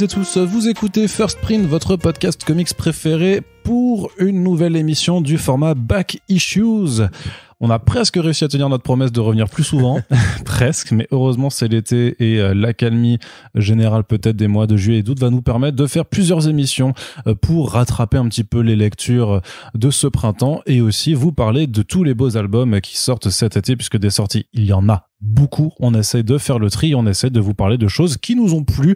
et tous, vous écoutez First Print, votre podcast comics préféré, pour une nouvelle émission du format Back Issues. On a presque réussi à tenir notre promesse de revenir plus souvent, presque, mais heureusement c'est l'été et la euh, l'accalmie générale peut-être des mois de juillet et d'août va nous permettre de faire plusieurs émissions euh, pour rattraper un petit peu les lectures de ce printemps et aussi vous parler de tous les beaux albums qui sortent cet été puisque des sorties il y en a beaucoup. On essaie de faire le tri, on essaie de vous parler de choses qui nous ont plu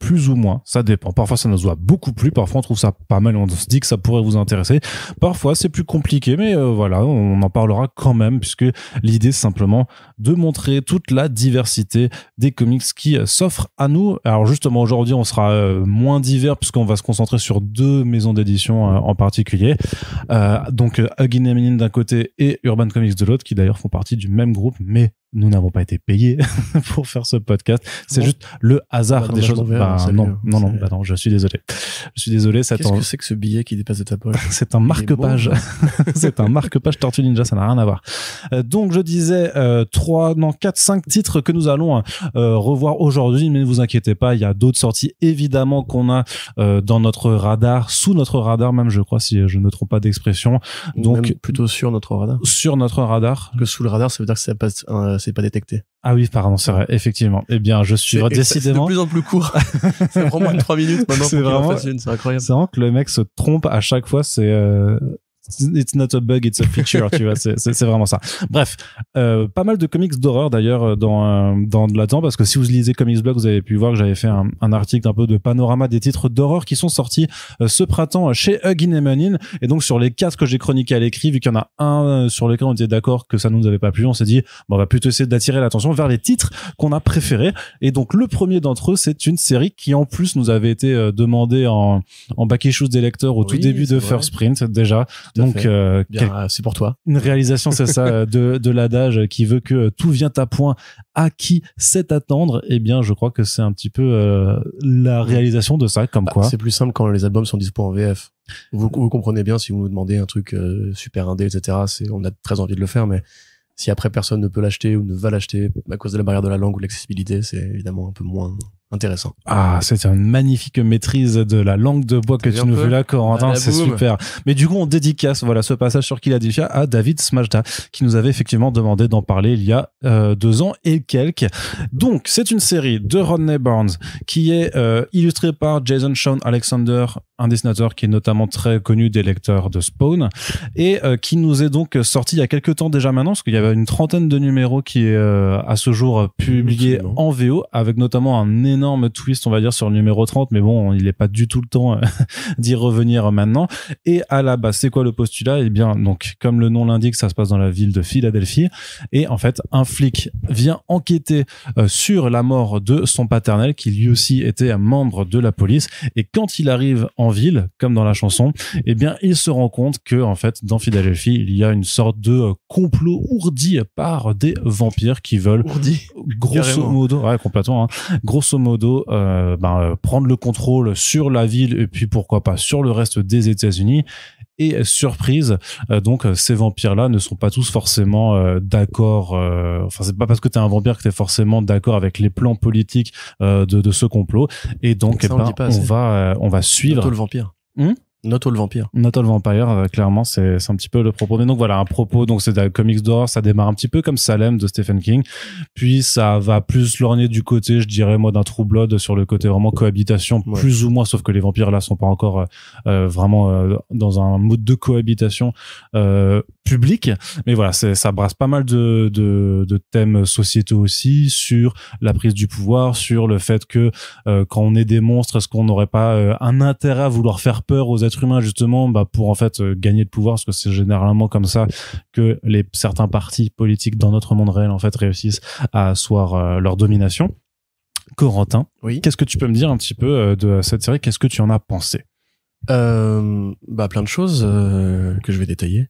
plus ou moins, ça dépend. Parfois ça nous voit beaucoup plus, parfois on trouve ça pas mal, on se dit que ça pourrait vous intéresser. Parfois c'est plus compliqué, mais euh, voilà, on en parlera quand même, puisque l'idée c'est simplement de montrer toute la diversité des comics qui euh, s'offrent à nous. Alors justement aujourd'hui on sera euh, moins divers, puisqu'on va se concentrer sur deux maisons d'édition en particulier. donc Hugging d'un côté et Urban Comics de l'autre, qui d'ailleurs font partie du même groupe, mais nous n'avons pas été payés pour faire ce podcast. C'est juste le hasard bah, des choses. Bah, non, non, bah, non, je suis désolé. Je suis désolé. Qu'est-ce que c'est que ce billet qui dépasse de ta poche C'est un marque-page. Hein. c'est un marque-page Tortue Ninja, ça n'a rien à voir. Euh, donc, je disais euh, trois, non, quatre, cinq titres que nous allons euh, revoir aujourd'hui, mais ne vous inquiétez pas, il y a d'autres sorties évidemment qu'on a euh, dans notre radar, sous notre radar même, je crois, si je ne me trompe pas d'expression. Donc plutôt sur notre radar. Sur notre radar. Que sous le radar, ça veut dire que ça passe. Euh, c'est pas détecté. Ah oui, pardon, c'est vrai, effectivement. Eh bien, je suis décidément. C'est de plus en plus court. c'est prend moins de 3 minutes maintenant. C'est vraiment, en c'est incroyable. C'est vraiment que le mec se trompe à chaque fois, c'est, euh, it's not a bug, it's a feature, tu vois, c'est vraiment ça. Bref, euh, pas mal de comics d'horreur d'ailleurs euh, dans, euh, dans là-dedans, parce que si vous lisez Comics Blog, vous avez pu voir que j'avais fait un, un article d'un peu de panorama des titres d'horreur qui sont sortis ce printemps chez Huggin et Et donc, sur les quatre que j'ai chroniqués à l'écrit, vu qu'il y en a un sur lequel on était d'accord que ça nous avait pas plu, on s'est dit, bon, on va plutôt essayer d'attirer l'attention vers les titres qu'on a préférés. Et donc, le premier d'entre eux, c'est une série qui en plus nous avait été demandée en, en back issues des lecteurs au tout début de First Print, déjà. Donc, euh, eh euh, c'est pour toi. Une réalisation, c'est ça, euh, de, de l'adage qui veut que euh, tout vient à point à qui c'est attendre. Eh bien, je crois que c'est un petit peu la réalisation de ça, comme bah, quoi. C'est plus simple quand les albums sont disponibles en VF. Vous, vous comprenez bien si vous nous demandez un truc super indé, etc. C'est, on a très envie de le faire, mais si après personne ne peut l'acheter ou ne va l'acheter à cause de la barrière de la langue ou de l'accessibilité, c'est évidemment un peu moins intéressant. Ah, c'est une magnifique maîtrise de la langue de bois que tu nous veux là, Corentin. Ah, c'est super. Mais du coup, on dédicace voilà, ce passage sur Kiladifia à David Smajda, qui nous avait effectivement demandé d'en parler il y a euh, deux ans et quelques. Donc, c'est une série de Rodney Burns qui est euh, illustrée par Jason Sean Alexander, un dessinateur qui est notamment très connu des lecteurs de Spawn et euh, qui nous est donc sorti il y a quelques temps déjà maintenant, parce qu'il y avait une trentaine de numéros qui est à ce jour publié en VO, avec notamment un énorme énorme twist, on va dire, sur le numéro 30, mais bon, il n'est pas du tout le temps euh, d'y revenir maintenant. Et à la base, c'est quoi le postulat Eh bien, donc, comme le nom l'indique, ça se passe dans la ville de Philadelphie. Et en fait, un flic vient enquêter euh, sur la mort de son paternel, qui lui aussi était un membre de la police. Et quand il arrive en ville, comme dans la chanson, eh bien, il se rend compte que, en fait, dans Philadelphie, il y a une sorte de euh, complot ourdi par des vampires qui veulent, grosso modo, ouais, complètement, hein. grosso modo, euh, ben, euh, prendre le contrôle sur la ville et puis pourquoi pas sur le reste des États-Unis. Et surprise, euh, donc ces vampires-là ne sont pas tous forcément d'accord. Enfin, c'est pas parce que tu es un vampire que tu es forcément d'accord avec les plans politiques de, ce complot. Et donc, eh ben, on, va on va suivre. le vampire. Hmm Not Vampire. Not Vampire, euh, clairement, c'est un petit peu le propos. Mais donc voilà, un propos, donc c'est comics d'or, ça démarre un petit peu comme Salem de Stephen King, puis ça va plus lorgner du côté, je dirais moi, d'un True Blood sur le côté vraiment cohabitation, plus ou moins, sauf que les vampires là sont pas encore euh, euh, vraiment dans un mode de cohabitation publique. Mais voilà, ça brasse pas mal de, de, de, thèmes sociétaux aussi, sur la prise du pouvoir, sur le fait que quand on est des monstres, est-ce qu'on n'aurait pas un intérêt à vouloir faire peur aux humain justement bah, pour en fait euh, gagner de pouvoir, parce que c'est généralement comme ça que les certains partis politiques dans notre monde réel en fait réussissent à asseoir euh, leur domination. Corentin, qu'est-ce que tu peux me dire un petit peu euh, de cette série Qu'est-ce que tu en as pensé bah plein de choses que je vais détailler.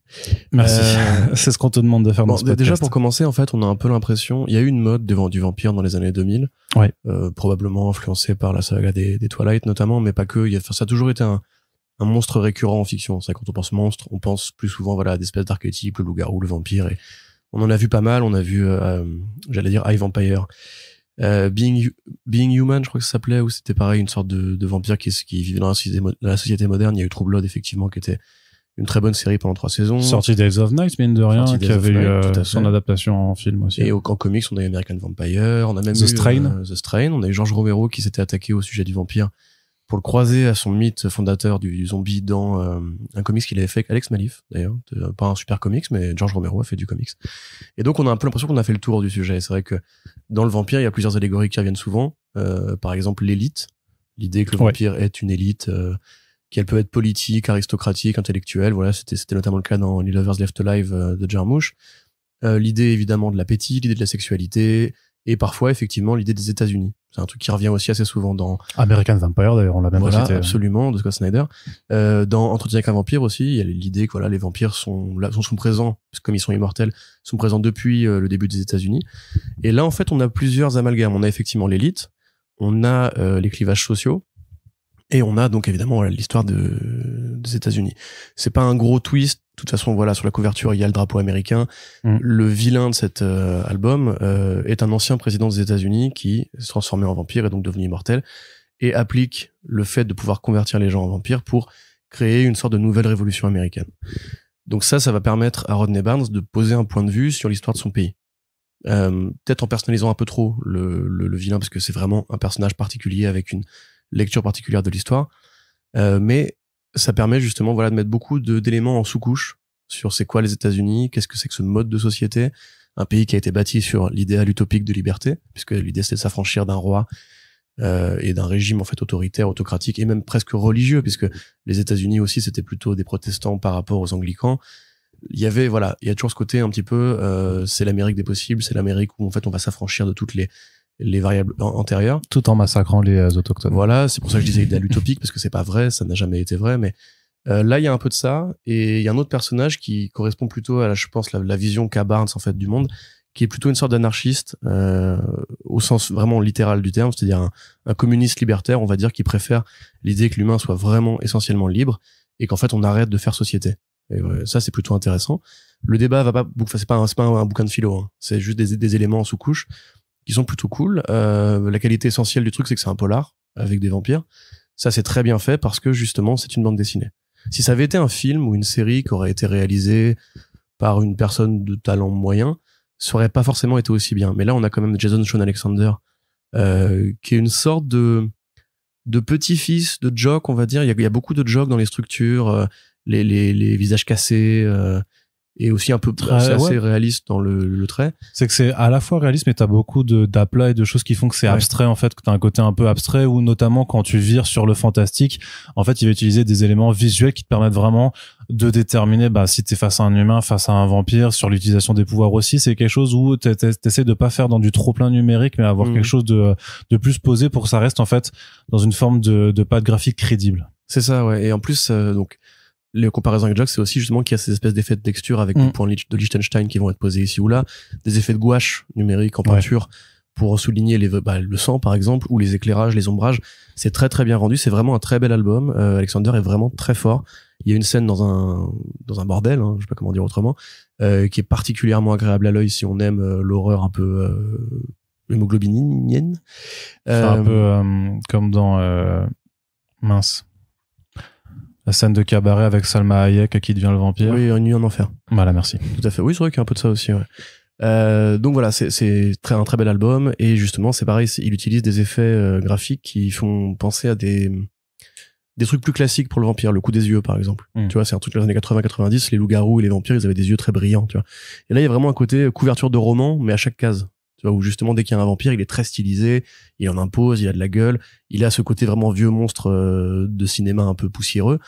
Merci. c'est ce qu'on te demande de faire dans ce podcast. Déjà pour commencer, en fait, on a un peu l'impression, il y a eu une mode devant du vampire dans les années 2000, ouais. probablement influencée par la saga des, des Twilight notamment, mais pas que. ça a toujours été un, un monstre récurrent en fiction. C'est quand on pense monstre, on pense plus souvent voilà à des espèces d'archétypes, le loup-garou, le vampire. Et on en a vu pas mal. On a vu, euh, j'allais dire, High Vampire, euh, Being, Human, je crois que ça s'appelait, où c'était pareil une sorte de, vampire qui, vivait dans la, société, moderne. Il y a eu True Blood effectivement qui était une très bonne série pendant trois saisons. Sortie Days of Night, mine de rien, qui avait eu euh, son adaptation en film aussi. Et au, camp comics, on a eu American Vampire, on a même The eu Strain. The Strain. On a eu George Romero qui s'était attaqué au sujet du vampire pour le croiser à son mythe fondateur du, zombie dans euh, un comics qu'il avait fait avec Alex Malif d'ailleurs euh, pas un super comics mais George Romero a fait du comics et donc on a un peu l'impression qu'on a fait le tour du sujet c'est vrai que dans le vampire il y a plusieurs allégories qui reviennent souvent euh, par exemple l'élite l'idée que le vampire est une élite qu'elle peut être politique aristocratique intellectuelle voilà c'était notamment le cas dans The Lovers Left Alive de Jarmusch l'idée évidemment de l'appétit l'idée de la sexualité et parfois effectivement l'idée des États-Unis. C'est un truc qui revient aussi assez souvent dans American Vampire d'ailleurs, on l'a même voilà, absolument de Scott Snyder. Euh, dans Entretien avec un vampire aussi, il y a l'idée que voilà, les vampires sont là, sont, présents comme ils sont immortels, sont présents depuis euh, le début des États-Unis. Et là en fait, on a plusieurs amalgames. On a effectivement l'élite, on a euh, les clivages sociaux, et on a donc évidemment l'histoire de, des États-Unis. C'est pas un gros twist. De toute façon, voilà, sur la couverture, il y a le drapeau américain. Mm. Le vilain de cet euh, album euh, est un ancien président des États-Unis qui se transformait en vampire et donc devenu immortel et applique le fait de pouvoir convertir les gens en vampires pour créer une sorte de nouvelle révolution américaine. Donc ça, ça va permettre à Rodney Barnes de poser un point de vue sur l'histoire de son pays. Euh, peut-être en personnalisant un peu trop le, le vilain parce que c'est vraiment un personnage particulier avec une lecture particulière de l'histoire. Euh, mais ça permet justement voilà de mettre beaucoup d'éléments en sous-couche sur c'est quoi les États-Unis, qu'est-ce que c'est que ce mode de société, un pays qui a été bâti sur l'idéal utopique de liberté, puisque l'idée c'était de s'affranchir d'un roi euh, et d'un régime en fait autoritaire, autocratique et même presque religieux, puisque les États-Unis aussi c'était plutôt des protestants par rapport aux anglicans. Il y avait voilà, il y a toujours ce côté un petit peu, euh, c'est l'Amérique des possibles, c'est l'Amérique où en fait on va s'affranchir de toutes les les variables antérieures. Tout en massacrant les euh, autochtones. Voilà, c'est pour ça que je disais idéal utopique, parce que c'est pas vrai, ça n'a jamais été vrai, mais euh, là, il y a un peu de ça, et il y a un autre personnage qui correspond plutôt à, la, je pense, la, vision qu'a Barnes en fait du monde, qui est plutôt une sorte d'anarchiste euh, au sens vraiment littéral du terme, c'est-à-dire un, communiste libertaire, on va dire, qui préfère l'idée que l'humain soit vraiment essentiellement libre et qu'en fait on arrête de faire société. Et ça, c'est plutôt intéressant. Le débat va pas, c'est pas, un, pas un, bouquin de philo, hein. c'est juste des, des éléments sous-couche qui sont plutôt cool. Euh, la qualité essentielle du truc, c'est que c'est un polar avec des vampires. Ça, c'est très bien fait parce que justement, c'est une bande dessinée. Si ça avait été un film ou une série qui aurait été réalisée par une personne de talent moyen, ça aurait pas forcément été aussi bien. Mais là, on a quand même Jason Sean Alexander, euh, qui est une sorte de de petit-fils de Jock, on va dire. Il y, a, beaucoup de Jock dans les structures, euh, les, les, visages cassés, et aussi un peu très assez réaliste dans le, le trait. C'est que c'est à la fois réaliste, mais t'as beaucoup d'aplats et de choses qui font que c'est abstrait en fait, que t'as un côté un peu abstrait ou notamment quand tu vires sur le fantastique, en fait, il va utiliser des éléments visuels qui te permettent vraiment de déterminer bah, si t'es face à un humain, face à un vampire, sur l'utilisation des pouvoirs aussi, c'est quelque chose où t'essaies de pas faire dans du trop plein numérique, mais avoir mhm. quelque chose de, de plus posé pour que ça reste en fait dans une forme de, de de graphique crédible. C'est ça, ouais. Et en plus, euh, donc les comparaisons avec Jack, c'est aussi justement qu'il y a ces espèces d'effets de texture avec des mm. points de Liechtenstein qui vont être posés ici ou là, des effets de gouache numérique en peinture pour souligner les, bah, le sang par exemple ou les éclairages, les ombrages. C'est très très bien rendu. C'est vraiment un très bel album. Euh, Alexander est vraiment très fort. Il y a une scène dans un dans un bordel, hein, je sais pas comment dire autrement, euh, qui est particulièrement agréable à l'œil si on aime euh, l'horreur un peu hémoglobinienne. C'est un peu comme dans mince la scène de cabaret avec Salma Hayek qui devient le vampire. Oui, Une nuit en enfer. Voilà, merci. Tout à fait. Oui, c'est vrai qu'il y a un peu de ça aussi. Ouais. Euh, donc voilà, c'est très, un très bel album et justement c'est pareil, il utilise des effets euh, graphiques qui font penser à des des trucs plus classiques pour le vampire, le coup des yeux par exemple. Mm. Tu vois, c'est un truc les années 80-90, les loups-garous et les vampires, ils avaient des yeux très brillants, Et là, il y a vraiment un côté couverture de roman, mais à chaque case tu vois, où justement dès qu'il y a un vampire, il est très stylisé, il en impose, il a de la gueule, il a ce côté vraiment vieux monstre euh, de cinéma un peu poussiéreux.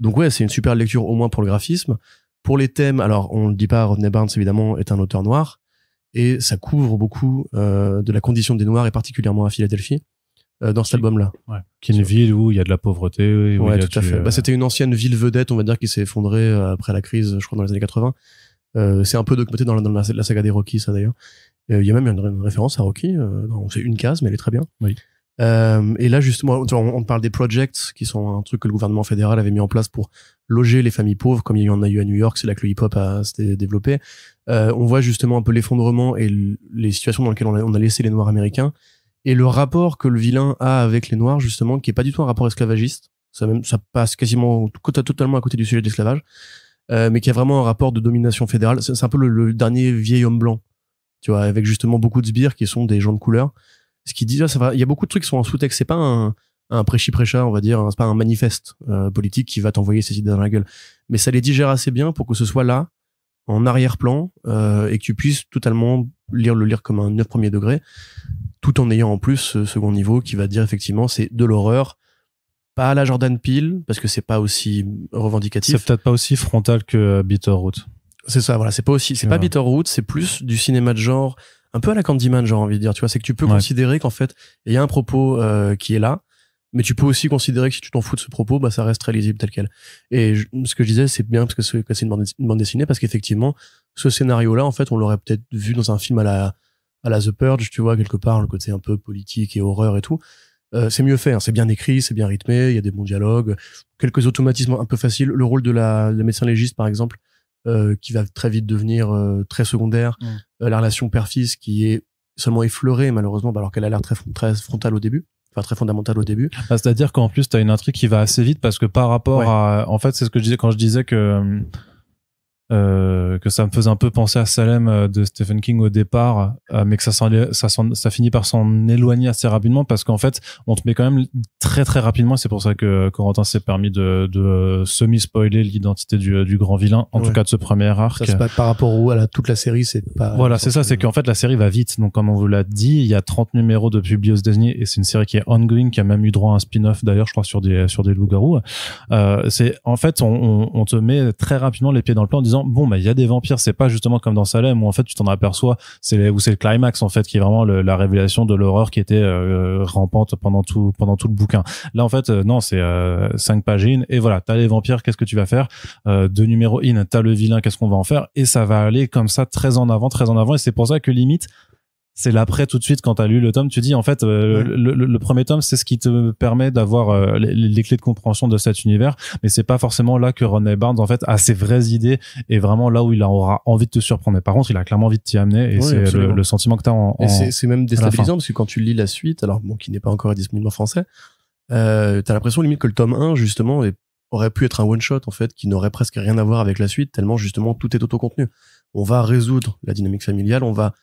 Donc ouais, c'est une super lecture au moins pour le graphisme. Pour les thèmes, alors on le dit pas, Rodney Barnes évidemment est un auteur noir et ça couvre beaucoup euh, de la condition des noirs et particulièrement à Philadelphie. Euh, dans cet album-là. Ouais. Qui est une ville où il y a de la pauvreté. Ouais, tout à fait. Euh, bah, c'était une ancienne ville vedette, on va dire, qui s'est effondrée après la crise, je crois, dans les années 80. Euh, c'est un peu documenté dans, la, dans la, saga des Rockies, ça d'ailleurs. Euh, il y a même une, référence à Rocky. Euh, c'est une case, mais elle est très bien. Oui. Euh, et là, justement, on, parle des projects, qui sont un truc que le gouvernement fédéral avait mis en place pour loger les familles pauvres, comme il y en a eu à New York, c'est là que le hip-hop s'était développé. Euh, on voit justement un peu l'effondrement et les situations dans lesquelles on a, on a, laissé les Noirs américains, et le rapport que le vilain a avec les Noirs, justement, qui est pas du tout un rapport esclavagiste, ça, même, ça passe quasiment totalement à côté du sujet de l'esclavage, euh, mais qui a vraiment un rapport de domination fédérale. C'est un peu le dernier vieil homme blanc tu vois, avec justement beaucoup de sbires qui sont des gens de couleur. Ce qui dit, ah, il y a beaucoup de trucs qui sont en sous-texte. C'est pas un, un préchi on va dire, hein, c'est pas un manifeste euh, politique qui va t'envoyer ces idées dans la gueule. Mais ça les digère assez bien pour que ce soit là, en arrière-plan, euh, et que tu puisses totalement lire le lire comme un 9 premier degré, tout en ayant en plus ce second niveau qui va dire effectivement c'est de l'horreur, pas à la Jordan Peele, parce que c'est pas aussi revendicatif. C'est peut-être pas aussi frontal que euh, Bitter Root. C'est ça, voilà. C'est pas aussi, c'est pas Bitterroot, c'est plus du cinéma de genre, un peu à la Candyman, j'ai envie de dire. Tu vois, c'est que tu peux considérer qu'en fait, il y a un propos euh, qui est là, mais tu peux aussi considérer que si tu t'en fous de ce propos, bah ça reste très lisible tel quel. Et ce que je disais, c'est bien parce que c'est une bande, dessinée, parce qu'effectivement, ce scénario-là, en fait, on l'aurait peut-être vu dans un film à la à la The Purge, tu vois, quelque part, le côté un peu politique et horreur et tout. Euh, c'est mieux fait, hein. c'est bien écrit, c'est bien rythmé, il y a des bons dialogues, quelques automatismes un peu faciles. Le rôle de la, de la médecin légiste, par exemple, euh, qui va très vite devenir euh, très secondaire, mm. euh, la relation père-fils qui est seulement effleurée malheureusement, bah, alors qu'elle a l'air très, frontale au début. Enfin, très fondamentale au début. Ah, c'est-à-dire qu'en plus, tu as une intrigue qui va assez vite parce que par rapport à... En fait, c'est ce que je disais quand je disais que euh, que ça me faisait un peu penser à Salem euh, de Stephen King au départ, euh, mais que ça, ça, ça finit par s'en éloigner assez rapidement parce qu'en fait, on te met quand même très très rapidement. C'est pour ça que Corentin s'est permis de, de semi-spoiler l'identité du, du, grand vilain, en tout cas de ce premier arc. Ça, pas, par rapport à toute la série, c'est pas. Voilà, c'est ça, c'est qu'en fait la série va vite. Donc comme on vous l'a dit, il y a 30 numéros de Publius Destiny et c'est une série qui est ongoing, qui a même eu droit à un spin-off d'ailleurs, je crois sur des sur des loups-garous. Euh, c'est en fait, on, on, on te met très rapidement les pieds dans le plan en disant bon bah il y a des vampires c'est pas justement comme dans Salem où en fait tu t'en aperçois c'est où c'est le climax en fait qui est vraiment la révélation de l'horreur qui était euh, rampante pendant tout pendant tout le bouquin là en fait euh, non c'est euh, cinq pagines et voilà t'as les vampires qu'est-ce que tu vas faire deux numéros in t'as le vilain qu'est-ce qu'on va en faire et ça va aller comme ça très en avant très en avant et c'est pour ça que limite c'est l'après tout de suite quand tu as lu le tome tu dis en fait euh, le, premier tome c'est ce qui te permet d'avoir euh, les, clés de compréhension de cet univers mais c'est pas forcément là que René Barnes en fait a ses vraies idées et vraiment là où il aura envie de te surprendre par contre il a clairement envie de t'y amener et c'est le, sentiment que t'as en, en c'est même déstabilisant parce que quand tu lis la suite alors bon qui n'est pas encore disponible en français euh, t'as l'impression limite que le tome 1 justement aurait pu être un one shot en fait qui n'aurait presque rien à voir avec la suite tellement justement tout est autocontenu on va résoudre la dynamique familiale on va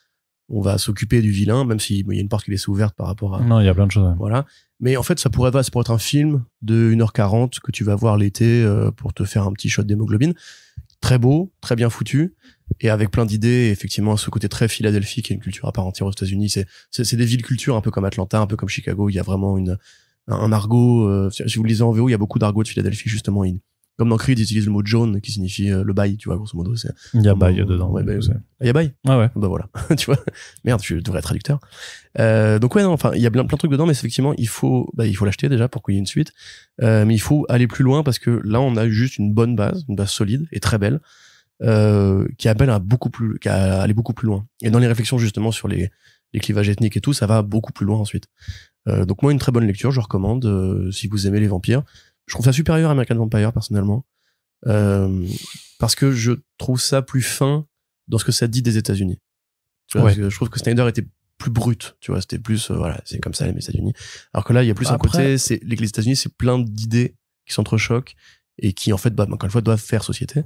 on va s'occuper du vilain, même s'il y a une porte qui laisse ouverte par rapport à. Non, il y a plein de choses. Voilà. Mais en fait, ça pourrait, ça pourrait être un film de 1h40 que tu vas voir l'été euh, pour te faire un petit shot d'hémoglobine. Très beau, très bien foutu, et avec plein d'idées. Effectivement, ce côté très philadelphique qui une culture à part entière aux États-Unis, c'est, des villes cultures un peu comme Atlanta, un peu comme Chicago. Il y a vraiment une, un argot. Euh, si vous lisez en VO, il y a beaucoup d'argot de Philadelphie, justement. in. Comme dans Creed, ils utilisent le mot jaune » qui signifie euh, le bail, tu vois, grosso modo. Il y a bail dedans. Ouais, ah, Il y a bail Ah ouais. Bah voilà, tu vois. Merde, je devrais être traducteur. Euh, donc ouais, non, enfin, il y a plein, de trucs dedans, mais effectivement, il faut, bah, il faut l'acheter déjà pour qu'il y ait une suite. Euh, mais il faut aller plus loin parce que là, on a juste une bonne base, une base solide et très belle, euh, qui appelle à beaucoup plus, qui à aller beaucoup plus loin. Et dans les réflexions justement sur les, les clivages ethniques et tout, ça va beaucoup plus loin ensuite. Euh, donc moi, une très bonne lecture, je recommande si vous aimez les vampires je trouve ça supérieur à American Vampire personnellement euh, parce que je trouve ça plus fin dans ce que ça dit des États-Unis. Je trouve que Snyder était plus brut, tu vois, c'était plus euh, voilà, c'est comme ça les États-Unis. Alors que là, il y a plus un bah, côté, c'est les États-Unis, c'est plein d'idées qui s'entrechoquent et qui en fait, bah, encore une fois, doivent faire société,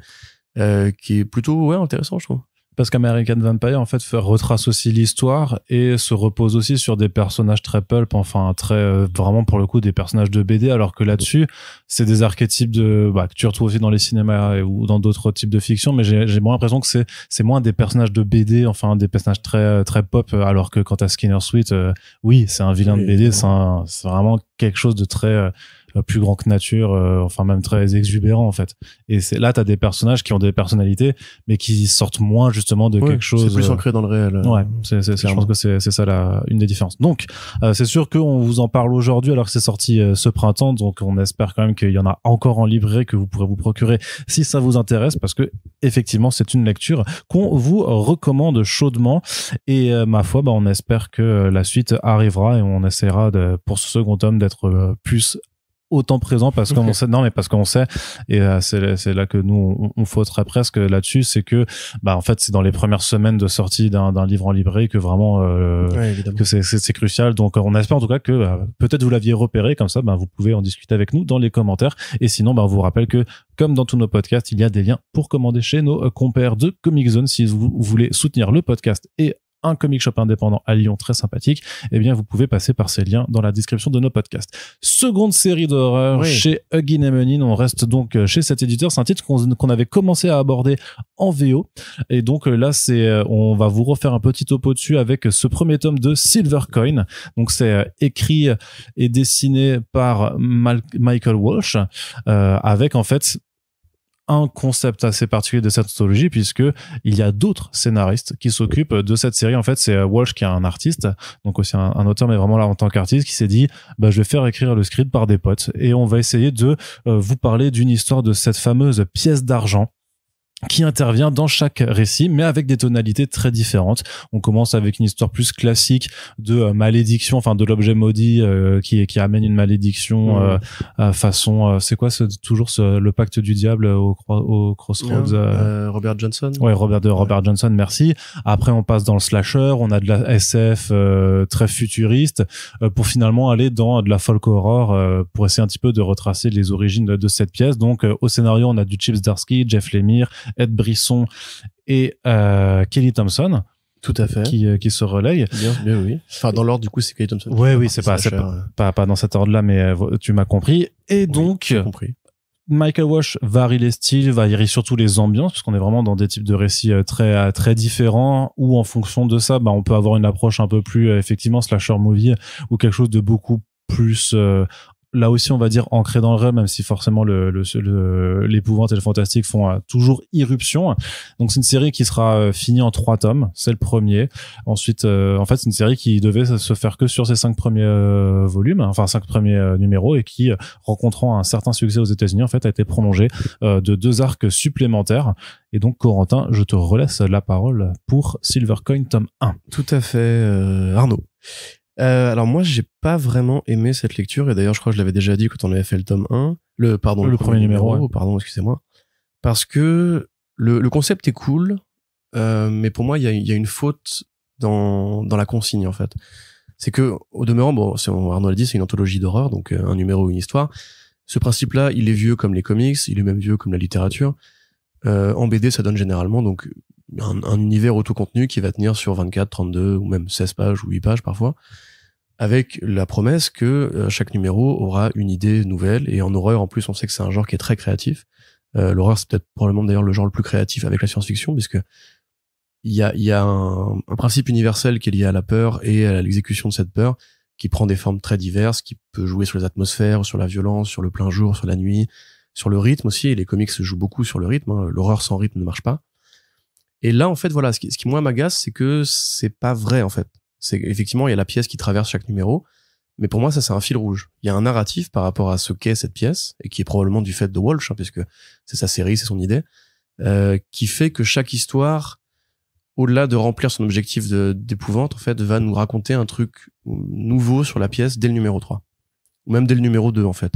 euh, qui est plutôt ouais intéressant, je trouve parce qu'American Vampire en fait retrace aussi l'histoire et se repose aussi sur des personnages très pulp enfin très euh, vraiment pour le coup des personnages de BD alors que là-dessus c'est des archétypes de bah, que tu retrouves aussi dans les cinémas ou dans d'autres types de fiction mais j'ai moins l'impression que c'est c'est moins des personnages de BD enfin des personnages très euh, très pop alors que quant à Skinner Sweet euh, oui c'est un vilain de BD c'est vraiment quelque chose de très plus grand que nature, euh, enfin même très exubérant en fait. Et c'est là, as des personnages qui ont des personnalités, mais qui sortent moins justement de quelque chose. C'est plus euh, ancré dans le réel. Euh, ouais, je pense que c'est, ça la, une des différences. Donc, c'est sûr qu'on vous en parle aujourd'hui alors que c'est sorti ce printemps, donc on espère quand même qu'il y en a encore en librairie que vous pourrez vous procurer si ça vous intéresse, parce que effectivement, c'est une lecture qu'on vous recommande chaudement. Et ma foi, bah, on espère que la suite arrivera et on essaiera de, pour ce second tome d'être plus autant présent parce qu'on sait non mais parce qu'on sait et euh, c'est c'est là que nous on, faut très presque là-dessus c'est que bah en fait c'est dans les premières semaines de sortie d'un livre en librairie que vraiment euh, que c'est c'est crucial donc euh, on espère en tout cas que peut-être vous l'aviez repéré comme ça bah, vous pouvez en discuter avec nous dans les commentaires et sinon bah on vous rappelle que comme dans tous nos podcasts il y a des liens pour commander chez nos compères de Comic Zone si vous voulez soutenir le podcast et un comic shop indépendant à Lyon très sympathique, eh bien vous pouvez passer par ces liens dans la description de nos podcasts. Seconde série d'horreur chez Huggy on reste donc euh, chez cet éditeur, c'est un titre qu'on avait commencé à aborder en VO et donc euh, là c'est euh, on va vous refaire un petit topo dessus avec ce premier tome de Silver Coin. Donc c'est écrit et dessiné par Michael Walsh avec en fait un concept assez particulier de cette anthologie puisque il y a d'autres scénaristes qui s'occupent de cette série. En fait, c'est euh, Walsh qui est un artiste, donc aussi un, auteur, mais vraiment là en tant qu'artiste, qui s'est dit, bah, je vais faire écrire le script par des potes et on va essayer de euh, vous parler d'une histoire de cette fameuse pièce d'argent qui intervient dans chaque récit, mais avec des tonalités très différentes. On commence avec une histoire plus classique de euh, malédiction, enfin de l'objet maudit euh, qui qui amène une malédiction euh, à façon. c'est quoi ce, toujours ce, le pacte du diable au, au Crossroads Robert Johnson. Ouais, Robert de Robert Johnson, merci. Après, on passe dans le slasher, on a de la SF très futuriste pour finalement aller dans de la folk horror pour essayer un petit peu de retracer les origines de, de cette pièce. Donc, au scénario, on a du Chips Darsky, Jeff Lemire Ed Brisson et euh, Kelly Thompson. Tout à fait. Qui, euh, se relaye. Bien, bien, oui. Enfin, dans l'ordre, du coup, c'est Kelly Thompson. Oui, oui, c'est pas, pas, pas, dans cet ordre-là, mais euh, tu m'as compris. Et donc, Michael Wash varie les styles, varie surtout les ambiances, parce qu'on est vraiment dans des types de récits très très différents, où en fonction de ça, bah, on peut avoir une approche un peu plus effectivement slasher movie ou quelque chose de beaucoup plus là aussi, on va dire, ancré dans le rêve, même si forcément l'épouvante le, le, et le fantastique font euh, toujours irruption. Donc, c'est une série qui sera euh, finie en trois tomes. C'est le premier. Ensuite, euh, en fait, c'est une série qui devait se faire que sur ses cinq premiers volumes, hein, enfin, cinq premiers numéros, et qui, rencontrant un certain succès aux États-Unis, en fait, a été prolongée de deux arcs supplémentaires. Et donc, Corentin, je te relaisse la parole pour Silver Coin tome 1. Tout à fait, Arnaud. Euh, alors moi, j'ai pas vraiment aimé cette lecture et d'ailleurs, je crois que je l'avais déjà dit quand on avait fait le tome 1, le pardon, le, premier, numéro, pardon, excusez-moi, parce que le, le, concept est cool, euh, mais pour moi, il y a, y a, une faute dans, dans la consigne en fait. C'est que au demeurant, bon, Arnaud l'a dit, c'est une anthologie d'horreur, donc euh, un numéro, une histoire. Ce principe-là, il est vieux comme les comics, il est même vieux comme la littérature. Euh, en BD, ça donne généralement donc un, un univers autocontenu qui va tenir sur 24, 32 ou même 16 pages ou 8 pages parfois avec la promesse que euh, chaque numéro aura une idée nouvelle et en horreur en plus on sait que c'est un genre qui est très créatif euh, l'horreur c'est peut-être probablement d'ailleurs le genre le plus créatif avec la science-fiction puisque il y a, un, principe universel qui est lié à la peur et à l'exécution de cette peur qui prend des formes très diverses qui peut jouer sur les atmosphères sur la violence sur le plein jour sur la nuit sur le rythme aussi et les comics se jouent beaucoup sur le rythme hein. l'horreur sans rythme ne marche pas et là en fait voilà ce qui, ce qui moi m'agace c'est que c'est pas vrai en fait c'est effectivement, il y a la pièce qui traverse chaque numéro. Mais pour moi, ça, c'est un fil rouge. Il y a un narratif par rapport à ce qu'est cette pièce, et qui est probablement du fait de Walsh, hein, puisque c'est sa série, c'est son idée, euh, qui fait que chaque histoire, au-delà de remplir son objectif d'épouvante, en fait, va nous raconter un truc nouveau sur la pièce dès le numéro 3. Ou même dès le numéro 2, en fait.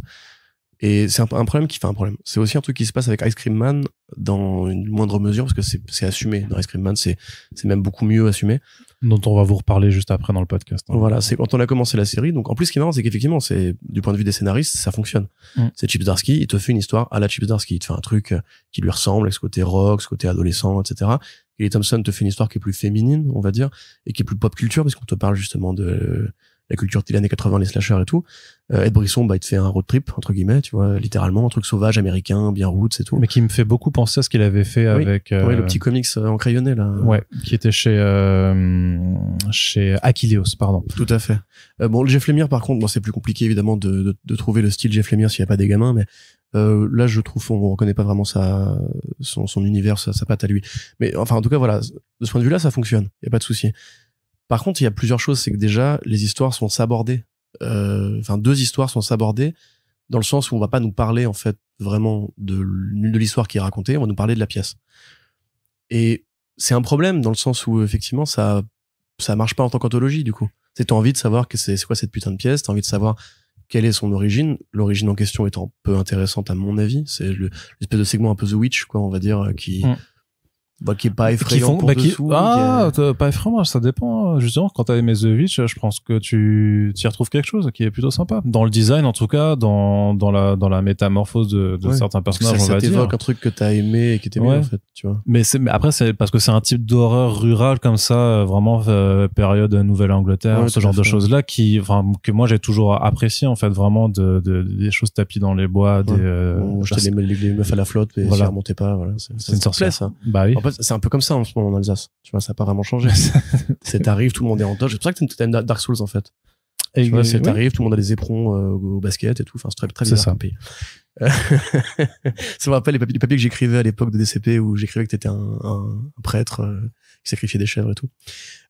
Et c'est un, problème qui fait un problème. C'est aussi un truc qui se passe avec Ice Cream Man dans une moindre mesure, parce que c'est assumé dans Ice Cream Man, c'est même beaucoup mieux assumé dont on va vous reparler juste après dans le podcast. Hein. Voilà, c'est quand on a commencé la série. Donc en plus, ce qui est marrant, c'est qu'effectivement, c'est du point de vue des scénaristes, ça fonctionne. Mm. C'est Chip Darsky, il te fait une histoire à la Chip Darsky, il te fait un truc euh, qui lui ressemble, avec ce côté rock, ce côté adolescent, etc. Et Thompson te fait une histoire qui est plus féminine, on va dire, et qui est plus pop culture, parce qu'on te parle justement de la culture des années 80, les slashers et tout. Euh, Ed Brisson, bah, il te fait un road trip, entre guillemets, tu vois, littéralement, un truc sauvage, américain, bien route, c'est tout. Mais qui me fait beaucoup penser à ce qu'il avait fait avec... Euh... le petit comics euh, en crayonné, là. Ouais, qui était chez... Euh, chez Aquileos, pardon. Tout à fait. Euh, bon, le Jeff Lemire, par contre, bon, c'est plus compliqué, évidemment, de, de, trouver le style Jeff Lemire s'il n'y a pas des gamins, mais euh, là, je trouve on reconnaît pas vraiment sa son, univers, sa, patte à lui. Mais enfin, en tout cas, voilà, de ce point de vue-là, ça fonctionne. Il Y a pas de souci. Par contre, il y a plusieurs choses. C'est que déjà, les histoires sont sabordées. Euh, enfin, deux histoires sont sabordées dans le sens où on va pas nous parler en fait vraiment de, de l'histoire qui est racontée. On va nous parler de la pièce. Et c'est un problème dans le sens où effectivement ça ça marche pas en tant qu'anthologie du coup. C'est envie de savoir que c'est quoi cette putain de pièce, t'as envie de savoir quelle est son origine. L'origine en question étant peu intéressante à mon avis, c'est l'espèce de segment un peu The Witch quoi, on va dire euh, qui mm bah, qui est pas effrayant font, pour bah, ah pas effrayant ça dépend hein. justement quand t'as aimé The Witch je pense que tu t'y retrouves quelque chose qui est plutôt sympa dans le design en tout cas dans dans la dans la métamorphose de, de certains personnages ça, on va dire un truc que t'as aimé et qui t'aimait en fait tu vois mais c'est mais après c'est parce que c'est un type d'horreur rurale comme ça euh, vraiment euh, période Nouvelle-Angleterre ce genre de choses là qui enfin que moi j'ai toujours apprécié en fait vraiment de, de des choses tapis dans les bois des euh, les, meufs à la flotte mais voilà. si pas voilà c'est une sorcière ça bah oui c'est un peu comme ça en ce moment en Alsace. Tu vois, ça n'a pas vraiment changé. c'est t'arrives, tout le monde est en dodge. C'est pour ça que une une Dark Souls en fait. Et tu vois, c'est t'arrives, tout le monde a des éperons euh, au basket et tout. Enfin, c'est très, très c'est C'est ça. Pays. Euh, ça me rappelle les papiers, que j'écrivais à l'époque de DCP où j'écrivais que t'étais un, un, prêtre euh, qui sacrifiait des chèvres et tout.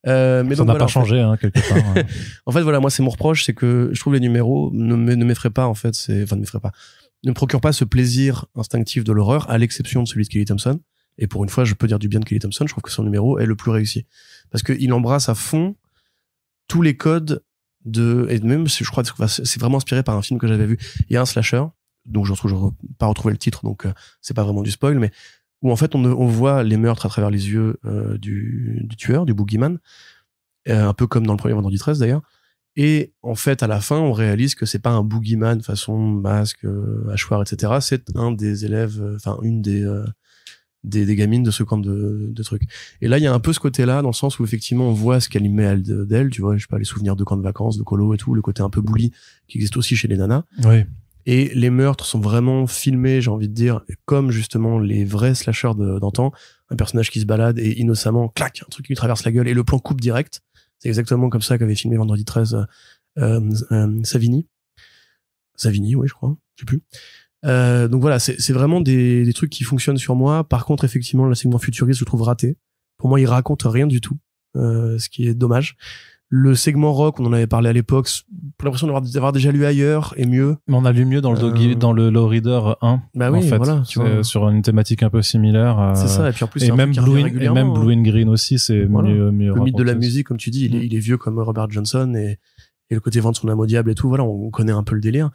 mais ça n'a pas changé hein, quelque part. Hein. en fait, voilà, moi, c'est mon reproche, c'est que je trouve les numéros ne, ne m'effraient pas en fait. C'est, enfin, ne m'effraient pas. Ne procure pas ce plaisir instinctif de l'horreur, à l'exception de celui de Kelly Thompson. Et pour une fois, je peux dire du bien de Kelly Thompson. Je trouve que son numéro est le plus réussi parce qu'il embrasse à fond tous les codes de et même je crois que c'est vraiment inspiré par un film que j'avais vu. Il y a un slasher, donc je retrouve pas retrouvé le titre, donc euh, c'est pas vraiment du spoil, mais où en fait on, on voit les meurtres à travers les yeux euh, du, tueur, du boogeyman, euh, un peu comme dans le premier Vendredi 13 d'ailleurs. Et en fait, à la fin, on réalise que c'est pas un boogeyman façon masque, hachoir, etc. C'est un des élèves, enfin une des des, des gamines de ce camp de, de trucs. Et là, il y a un peu ce côté-là, dans le sens où effectivement, on voit ce qu'elle y met d'elle, tu vois, je sais pas, les souvenirs de camp de vacances, de colo et tout, le côté un peu bouli qui existe aussi chez les nanas. Et les meurtres sont vraiment filmés, j'ai envie de dire, comme justement les vrais slashers d'antan. Un personnage qui se balade et innocemment, clac, un truc qui lui traverse la gueule et le plan coupe direct. C'est exactement comme ça qu'avait filmé vendredi 13 euh, euh, Savini. Savini, oui, je crois. Je sais plus. Euh, donc voilà, c'est vraiment des, trucs qui fonctionnent sur moi. Par contre, effectivement, le segment futuriste, je le trouve raté. Pour moi, il raconte rien du tout, euh, ce qui est dommage. Le segment rock, on en avait parlé à l'époque, j'ai l'impression d'avoir déjà lu ailleurs et mieux. Mais on a lu mieux dans le, euh, dans le Low Reader 1. Bah oui, voilà, Sur une thématique un peu similaire. Euh, c'est ça, et puis en plus, même, Blue même hein. Blue and Green aussi, c'est mieux, Le mythe de la musique, comme tu dis, il est, mm. il est vieux comme Robert Johnson et et le côté ventre son âme et tout. Voilà, on, connaît un peu le délire.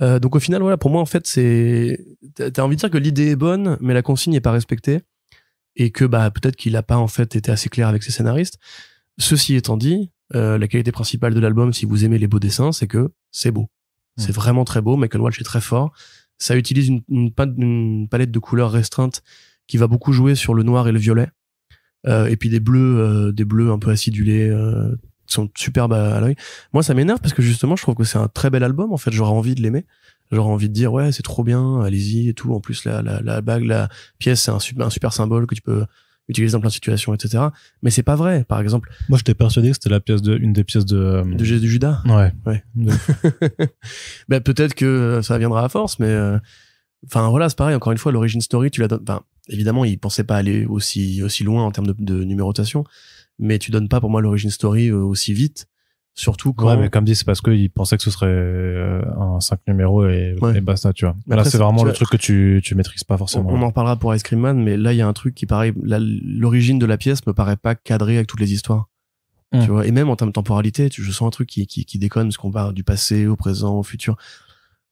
Euh, donc au final, voilà, pour moi, en fait, c'est t'as envie de dire que l'idée est bonne, mais la consigne n'est pas respectée et que bah peut-être qu'il a pas en fait été assez clair avec ses scénaristes. Ceci étant dit, euh, la qualité principale de l'album, si vous aimez les beaux dessins, c'est que c'est beau. Mmh. C'est vraiment très beau. Michael Walsh est très fort. Ça utilise une, palette de couleurs restreinte qui va beaucoup jouer sur le noir et le violet. Euh, et puis des bleus, euh, des bleus un peu acidulés, sont superbes à, l'œil. Moi, ça m'énerve parce que justement, je trouve que c'est un très bel album. En fait, j'aurais envie de l'aimer. J'aurais envie de dire ouais, c'est trop bien, allez-y et tout. En plus, la, la, la bague, la pièce, c'est un super, super symbole que tu peux utiliser dans plein de situations, etc. Mais c'est pas vrai, par exemple. Moi, j'étais persuadé que c'était la pièce de, une des pièces de. Euh... De, Judas. Ouais. ouais. ben, peut-être que euh, ça viendra à force, mais euh, enfin voilà, c'est pareil. Encore une fois, l'origin story, tu la donnes. évidemment, il pensait pas aller aussi aussi loin en termes de, de numérotation, mais tu donnes pas pour moi l'origine story euh, aussi vite. Surtout quand. Ouais, mais comme dit, c'est parce qu'il pensait que ce serait euh, un 5 numéros et, et basta, tu vois. Mais là, c'est vraiment le truc que tu, tu maîtrises pas forcément. On, en parlera pour Ice Cream Man, mais là, il y a un truc qui paraît, l'origine de la pièce me paraît pas cadrée avec toutes les histoires. Tu hmm. vois, et même en termes de temporalité, tu, je sens un truc qui, qui, qui déconne, parce qu'on parle du passé au présent, au futur.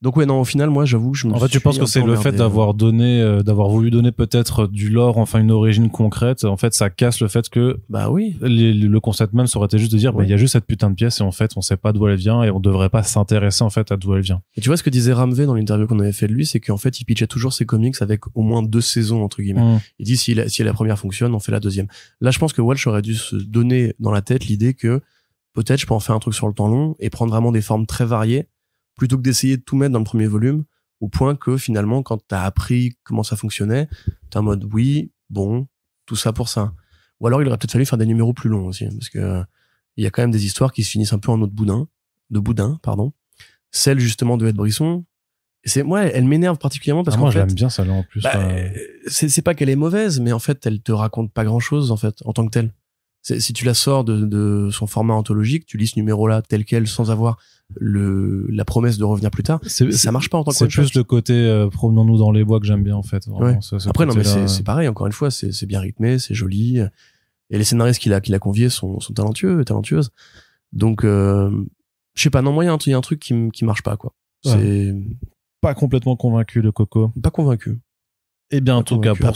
Donc ouais non au final moi j'avoue je me en fait tu penses que c'est le fait euh. d'avoir donné euh, d'avoir voulu donner peut-être du lore enfin une origine concrète en fait ça casse le fait que bah oui le concept même serait été juste de dire bah, il y a juste cette putain de pièce et en fait on sait pas d'où elle vient et on devrait pas s'intéresser en fait à d'où elle vient et tu vois ce que disait Ramvé dans l'interview qu'on avait fait de lui c'est qu'en fait il pitchait toujours ses comics avec au moins deux saisons entre guillemets mmh. il dit si la, si la première fonctionne on fait la deuxième là je pense que Walsh aurait dû se donner dans la tête l'idée que peut-être je peux en faire un truc sur le temps long et prendre vraiment des formes très variées plutôt que d'essayer de tout mettre dans le premier volume, au point que finalement, quand t'as appris comment ça fonctionnait, t'es en mode oui, bon, tout ça pour ça. Ou alors il aurait peut-être fallu faire des numéros plus longs aussi, hein, parce que euh, il y a quand même des histoires qui se finissent un peu en autre boudin, de boudin, pardon. Celle justement de Ed Brisson, c'est moi, elle m'énerve particulièrement parce ah, que moi j'aime bien ça en plus. Bah, euh. C'est pas qu'elle est mauvaise, mais en fait elle te raconte pas grand-chose en fait en tant que telle si tu la sors de, de, son format anthologique, tu lis ce numéro-là tel quel sans avoir le, la promesse de revenir plus tard, ça marche pas en tant que C'est plus le côté euh, promenons-nous dans les bois que j'aime bien en fait. Après non mais euh, c'est pareil encore une fois, c'est bien rythmé, c'est joli et les scénaristes qu'il a qu'il a conviés sont, sont talentueux, talentueuses. Donc euh, je sais pas non moyen, il y a un truc qui qui marche pas quoi. C'est pas complètement convaincu de Coco. Pas convaincu. Et eh bien, en tout cas, pour,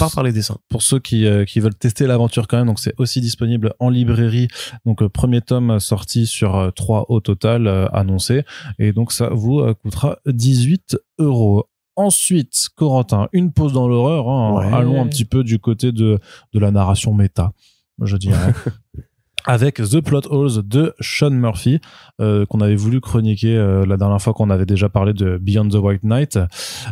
pour ceux euh, qui, veulent tester l'aventure quand même, donc c'est aussi disponible en librairie. Donc euh, premier tome sorti sur 3 euh, au total annoncé, et donc ça vous coûtera 18 euros. Ensuite, Corentin, une pause dans l'horreur. Hein. Allons un petit peu du côté de de la narration méta, je dirais. avec The Plot Holes de Sean Murphy euh, qu'on avait voulu chroniquer euh, la dernière fois qu'on avait déjà parlé de Beyond the White Knight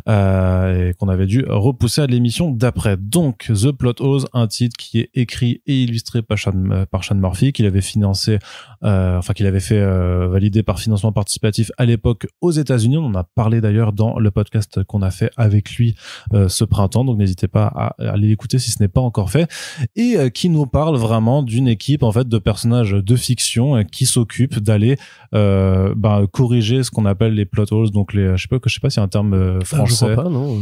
euh, et qu'on avait dû repousser à l'émission d'après. Donc The Plot Holes, un titre qui est écrit et illustré par Sean Murphy qu'il avait financé euh, enfin qu'il avait fait euh, valider par financement participatif à l'époque aux États-Unis. On en a parlé d'ailleurs dans le podcast qu'on a fait avec lui euh, ce printemps, donc n'hésitez pas à, aller l'écouter si ce n'est pas encore fait, et qui nous parle vraiment d'une équipe en fait de personnages de fiction qui s'occupe d'aller ben, corriger ce qu'on appelle les plot holes, donc les je sais pas je sais pas si un terme ah, français. je pas, non.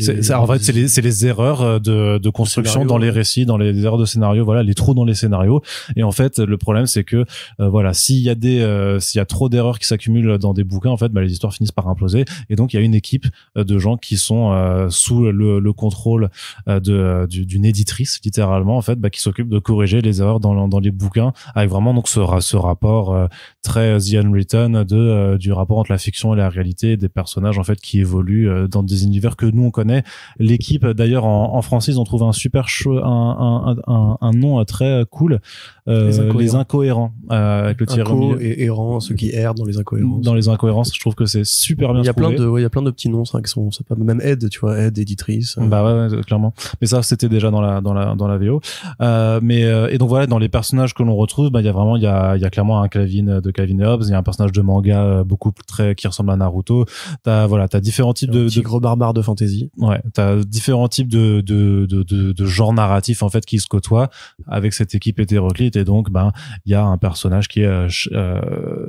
C'est, en fait c'est les, erreurs de, construction dans les récits, dans les erreurs de scénario, voilà les trous dans les scénarios. Et en fait le problème c'est que bah voilà, s'il y a des, euh, s'il y a trop d'erreurs qui s'accumulent dans des bouquins, en fait, bah, les histoires finissent par imploser. Et donc, il y a une équipe euh, de gens qui sont euh, sous le, contrôle de d'une éditrice, littéralement, en fait, bah, qui s'occupe de corriger les erreurs dans, dans les bouquins, avec vraiment donc ce, ce rapport très The Unwritten de du rapport entre la fiction et la réalité, des personnages en fait qui évoluent dans des univers que nous on connaît. L'équipe, d'ailleurs, en, en français, ils ont trouvé un super un, un, un, nom très cool, Les incohérents avec le et errant, ceux qui errent dans les incohérences. Dans les incohérences, je trouve que c'est super bien. Il y a plein de, il y a plein de petits noms, qui sont, même aide, tu vois, aide éditrice. Euh. Bah ouais, euh, clairement. Mais ça, c'était déjà dans la, dans la, dans la VO. Euh, mais et donc voilà, dans les personnages que l'on retrouve, bah il y a vraiment, il y a, il y a clairement un Calvin de Calvin il y a un personnage de manga beaucoup très qui ressemble à Naruto. T'as voilà, t'as différents types de, gros barbares de fantasy. Ouais, t'as différents types de de, de, de, genres narratifs en fait qui se côtoient avec cette équipe hétéroclite et donc bah, il y a un personnage qui est euh, euh,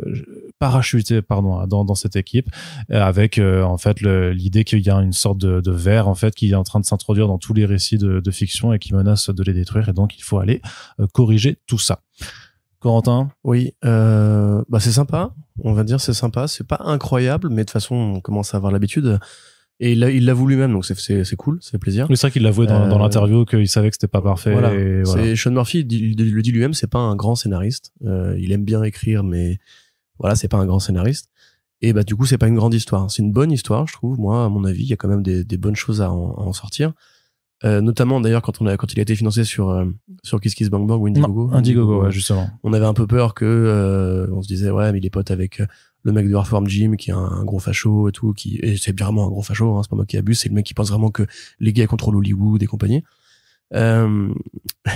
parachuté pardon hein, dans, dans cette équipe euh, avec en fait l'idée qu'il y a une sorte de, de verre en fait qui est en train de s'introduire dans tous les récits de, fiction et qui menace de les détruire et donc il faut aller corriger tout ça. Corentin Oui, bah c'est sympa, on va dire c'est sympa, c'est pas incroyable, mais de toute façon on commence à avoir l'habitude. Et il l'a, voulu même, donc c'est, c'est, c'est cool, c'est plaisir. Mais c'est vrai qu'il l'avouait dans, dans euh, l'interview qu'il savait que c'était pas parfait. Et voilà. C'est, Sean Murphy il, le dit lui-même, c'est pas un grand scénariste. Euh, il aime bien écrire, mais voilà, c'est pas un grand scénariste. Et bah du coup, c'est pas une grande histoire. C'est une bonne histoire, je trouve. Moi, à mon avis, il y a quand même des, des bonnes choses à en, sortir. Euh, notamment d'ailleurs quand on a quand il a été financé sur euh, sur Kiss Kiss Bang Bang ou Indiegogo. Indiegogo, ouais, justement. On avait un peu peur que euh, on se disait ouais, mais il est pote avec le mec de Reform Gym qui est un, gros facho et tout, qui et c'est vraiment un gros facho, hein, c'est pas moi qui abuse, c'est le mec qui pense vraiment que les gars contrôlent Hollywood et compagnie. Euh,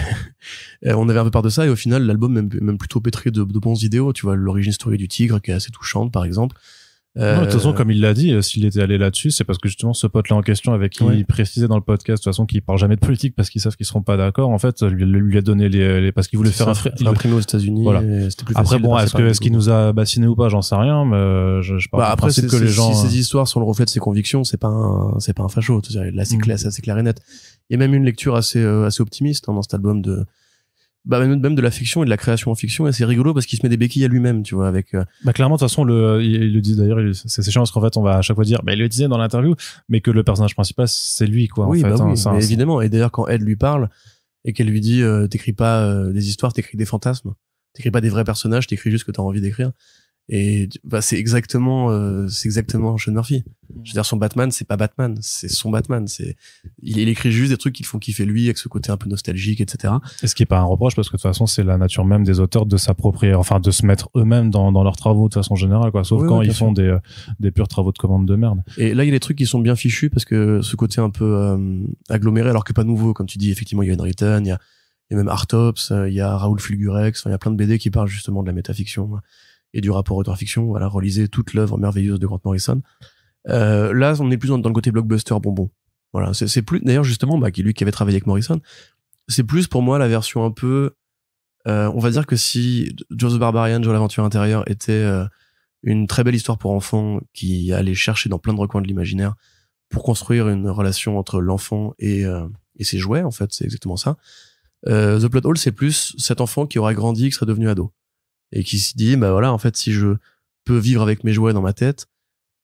euh, on avait un peu peur de ça et au final l'album même, même plutôt pétri de, bonnes bons tu vois l'origine story du tigre qui est assez touchante par exemple, de toute façon, euh, comme il l'a dit, euh, s'il était allé là-dessus, c'est parce que justement ce pote-là en question, avec qui il précisait dans le podcast, de toute façon, qu'il parle jamais de politique parce qu'ils savent qu'ils seront pas d'accord. En fait, lui, lui a donné les, parce qu'il voulait faire un, fr... aux États-Unis. Voilà. Euh, après, bon, est-ce qu'il nous a bassiné ou pas, j'en sais rien, mais je, parle bah, après, que les gens. Si ces histoires sont le reflet de ses convictions, c'est pas un, c'est pas un facho. Là, c'est mmh. clair, c'est et net. Il y a même une lecture assez, assez optimiste hein, dans cet album de bah même de la fiction et de la création en fiction et c'est rigolo parce qu'il se met des béquilles à lui-même tu vois avec euh, bah clairement de toute façon le il, le dit d'ailleurs c'est chiant parce qu'en fait on va à chaque fois dire bah, il le disait dans l'interview mais que le personnage principal c'est lui quoi oui, en fait, bah hein, oui, évidemment et d'ailleurs quand elle lui parle et qu'elle lui dit euh, t'écris pas euh, des histoires t'écris des fantasmes t'écris pas des vrais personnages t'écris juste ce que t'as envie d'écrire et bah, c'est exactement, euh, c'est exactement Sean Murphy. Je veux dire, son Batman, c'est pas Batman, c'est son Batman. C'est, il, écrit juste des trucs qui le font kiffer lui, avec ce côté un peu nostalgique, etc. Et ce qui est pas un reproche, parce que de toute façon, c'est la nature même des auteurs de s'approprier, enfin, de se mettre eux-mêmes dans, dans leurs travaux de façon générale, quoi. Sauf quand ils font des, euh, des purs travaux de commande de merde. Et là, il y a des trucs qui sont bien fichus, parce que ce côté un peu euh, aggloméré, alors que pas nouveau, comme tu dis, effectivement, il y a Henry il y a, il y a même Artops, il y a Raoul Fulgurex, il y a plein de BD qui parlent justement de la métafiction et du rapport auteur-fiction. Voilà, relisez toute l'œuvre merveilleuse de Grant Morrison. Euh, là, on est plus dans, le côté blockbuster bonbon. Voilà, c'est plus d'ailleurs justement bah, lui qui avait travaillé avec Morrison, c'est plus pour moi la version un peu. Euh, on va dire que si Joe the Barbarian, Joe l'aventure intérieure était euh, une très belle histoire pour enfants qui allait chercher dans plein de recoins de l'imaginaire pour construire une relation entre l'enfant et, euh, et ses jouets, en fait, c'est exactement ça. Euh, The Plot Hole, c'est plus cet enfant qui aura grandi, qui serait devenu ado et qui se dit, bah voilà, en fait, si je peux vivre avec mes jouets dans ma tête,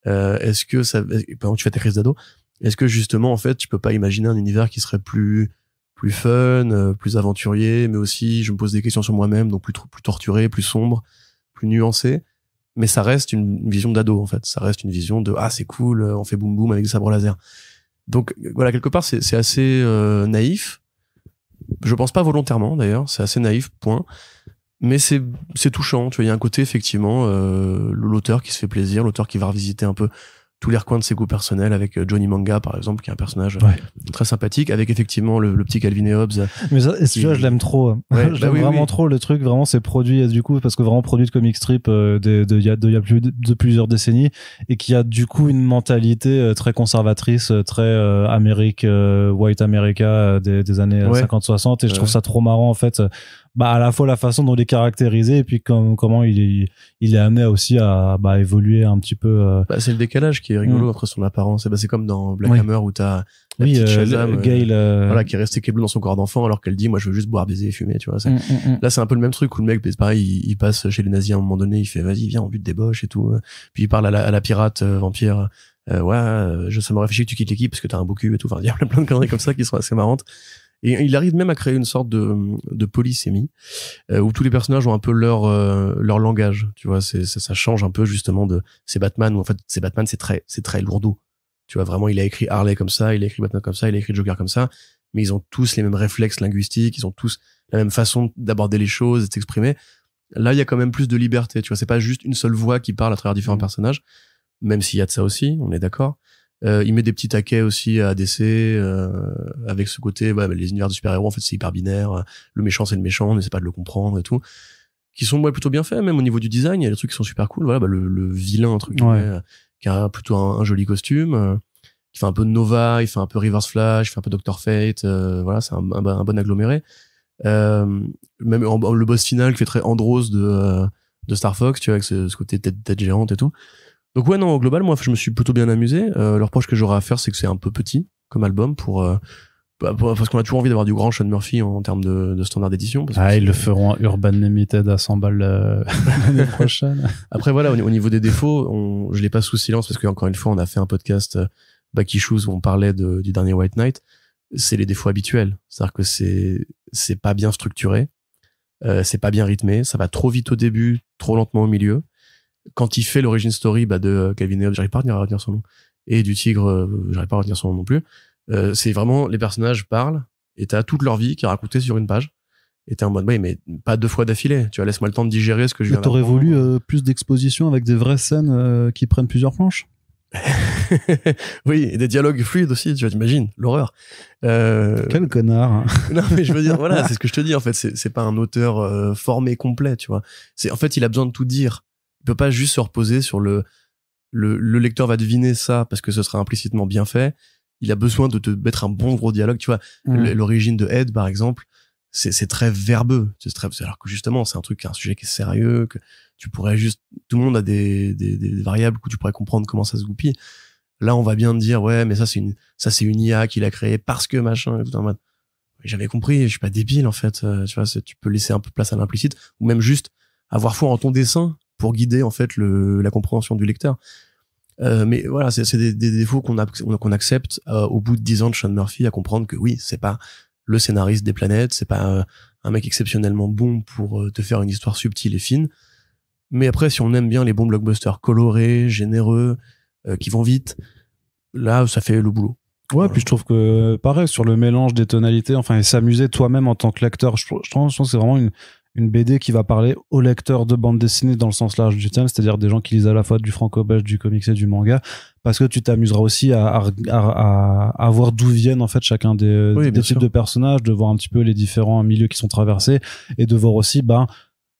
euh, est-ce que ça, pendant que tu fais tes crises d'ado, est-ce que justement, en fait, je peux pas imaginer un univers qui serait plus plus fun, euh, plus aventurier, mais aussi je me pose des questions sur moi-même, donc plus plus torturé, plus sombre, plus nuancé. Mais ça reste une vision d'ado en fait. Ça reste une vision de ah c'est cool, euh, on fait boum boum avec des sabres laser. Donc voilà quelque part c'est assez naïf. Je pense pas volontairement d'ailleurs, c'est assez naïf. Point mais c'est c'est touchant tu vois il y a un côté effectivement euh, l'auteur qui se fait plaisir l'auteur qui va revisiter un peu tous les recoins de ses goûts personnels avec euh, Johnny Manga par exemple qui est un personnage euh, très sympathique avec effectivement le, petit Calvin et Hobbes euh, mais ça, je l'aime trop je bah l'aime vraiment trop le truc vraiment c'est produit du coup parce que vraiment produit de comic strip de il y a, de plusieurs décennies et qui a du coup une mentalité très conservatrice très euh, Amérique white America des, des années 50-60 et je trouve ça trop marrant en fait bah, à la fois la façon dont il est caractérisé et puis comme, comment il est, il est amené aussi à bah, évoluer un petit peu. Euh. Bah, c'est le décalage qui est rigolo mm. après son apparence. bah, c'est comme dans Black Hammer où t'as la oui, euh, euh, Gail, euh. voilà, qui est restée câblée dans son corps d'enfant alors qu'elle dit moi je veux juste boire, baiser et fumer. Tu vois, mm, mm, Là c'est un peu le même truc où le mec, bah, pareil, il, passe chez les nazis à un moment donné, il fait vas-y viens on bute des boches et tout. Puis il parle à la, à la pirate vampire. ouais, je, ça me réfléchis que tu quittes l'équipe parce que t'as un beau cul et tout. Enfin, il y a plein de conneries comme ça qui sont assez marrantes. Et il arrive même à créer une sorte de, de polysémie euh, où tous les personnages ont un peu leur euh, leur langage. Tu vois, c'est, ça, change un peu justement de c'est Batman où en fait c'est Batman, c'est très c'est très lourdeau. Tu vois, vraiment, il a écrit Harley comme ça, il a écrit Batman comme ça, il a écrit Joker comme ça, mais ils ont tous les mêmes réflexes linguistiques, ils ont tous la même façon d'aborder les choses et de s'exprimer. Là, il y a quand même plus de liberté. Tu vois, c'est pas juste une seule voix qui parle à travers différents mmh. personnages, même s'il y a de ça aussi, on est d'accord. Euh, il met des petits taquets aussi à ADC euh, avec ce côté bah, les univers de super-héros en fait c'est hyper binaire le méchant c'est le méchant c'est pas de le comprendre et tout qui sont plutôt bien faits même au niveau du design il y a des trucs qui sont super cool voilà bah, le, vilain un truc euh, qui a plutôt un, joli costume qui fait un peu de Nova il fait un peu Reverse Flash il fait un peu Doctor Fate voilà c'est un, bon aggloméré même le boss final qui fait très Andros de de Star Fox tu vois avec ce, côté tête, tête géante et tout donc ouais, non, au global, moi, je me suis plutôt bien amusé. Euh, le reproche que j'aurais à faire, c'est que c'est un peu petit comme album pour... Euh, bah, parce qu'on a toujours envie d'avoir du grand Sean Murphy en, termes de, standard d'édition. Ah, ils le feront Urban Limited à 100 balles euh, l'année prochaine. Après, voilà, au, niveau des défauts, on, je les passe sous silence parce qu'encore une fois, on a fait un podcast euh, Back Issues où on parlait du dernier White Knight. C'est les défauts habituels. C'est-à-dire que c'est, c'est pas bien structuré, c'est pas bien rythmé, ça va trop vite au début, trop lentement au milieu quand il fait l'origin story bah, de Kevin euh, Hobbes, j'arrive pas à retenir, son nom, et du tigre, euh, j'arrive pas à retenir son nom non plus. Euh, c'est vraiment les personnages parlent et t'as toute leur vie qui est racontée sur une page. Et t'es en mode, oui, mais pas deux fois d'affilée. Tu vois, laisse-moi le temps de digérer ce que je viens T'aurais voulu euh, plus d'exposition avec des vraies scènes qui prennent plusieurs planches oui, et des dialogues fluides aussi, tu vois, t'imagines, l'horreur. Quel connard hein. Non, mais je veux dire, voilà, c'est ce que je te dis, en fait, c'est pas un auteur formé complet, tu vois. C'est En fait, il a besoin de tout dire. Il peut pas juste se reposer sur le, le, le lecteur va deviner ça parce que ce sera implicitement bien fait. Il a besoin de te mettre un bon gros dialogue. Tu vois, mmh. l'origine de Ed, par exemple, c'est très verbeux. C'est très, alors que justement, c'est un truc, un sujet qui est sérieux, que tu pourrais juste, tout le monde a des, des, des variables où tu pourrais comprendre comment ça se goupille. Là, on va bien te dire, ouais, mais ça, c'est une, ça, c'est une IA qu'il a créée parce que machin, et tout mode. J'avais compris, je suis pas débile, en fait. Euh, tu vois, tu peux laisser un peu place à l'implicite, ou même juste avoir foi en ton dessin pour guider en fait le, la compréhension du lecteur. Euh, mais voilà, c'est des, des, défauts qu'on qu'on accepte euh, au bout de dix ans de Sean Murphy à comprendre que oui, c'est pas le scénariste des planètes, c'est pas euh, un mec exceptionnellement bon pour euh, te faire une histoire subtile et fine. Mais après, si on aime bien les bons blockbusters colorés, généreux, qui vont vite, là, ça fait le boulot. Ouais, puis je trouve que pareil sur le mélange des tonalités, enfin, s'amuser toi-même en tant que l'acteur, je, je, que c'est vraiment une, une BD qui va parler aux lecteurs de bande dessinée dans le sens large du thème, c'est-à-dire des gens qui lisent à la fois du franco-belge, du comics et du manga, parce que tu t'amuseras aussi à, à, voir d'où viennent en fait chacun des, types de personnages, de voir un petit peu les différents milieux qui sont traversés et de voir aussi ben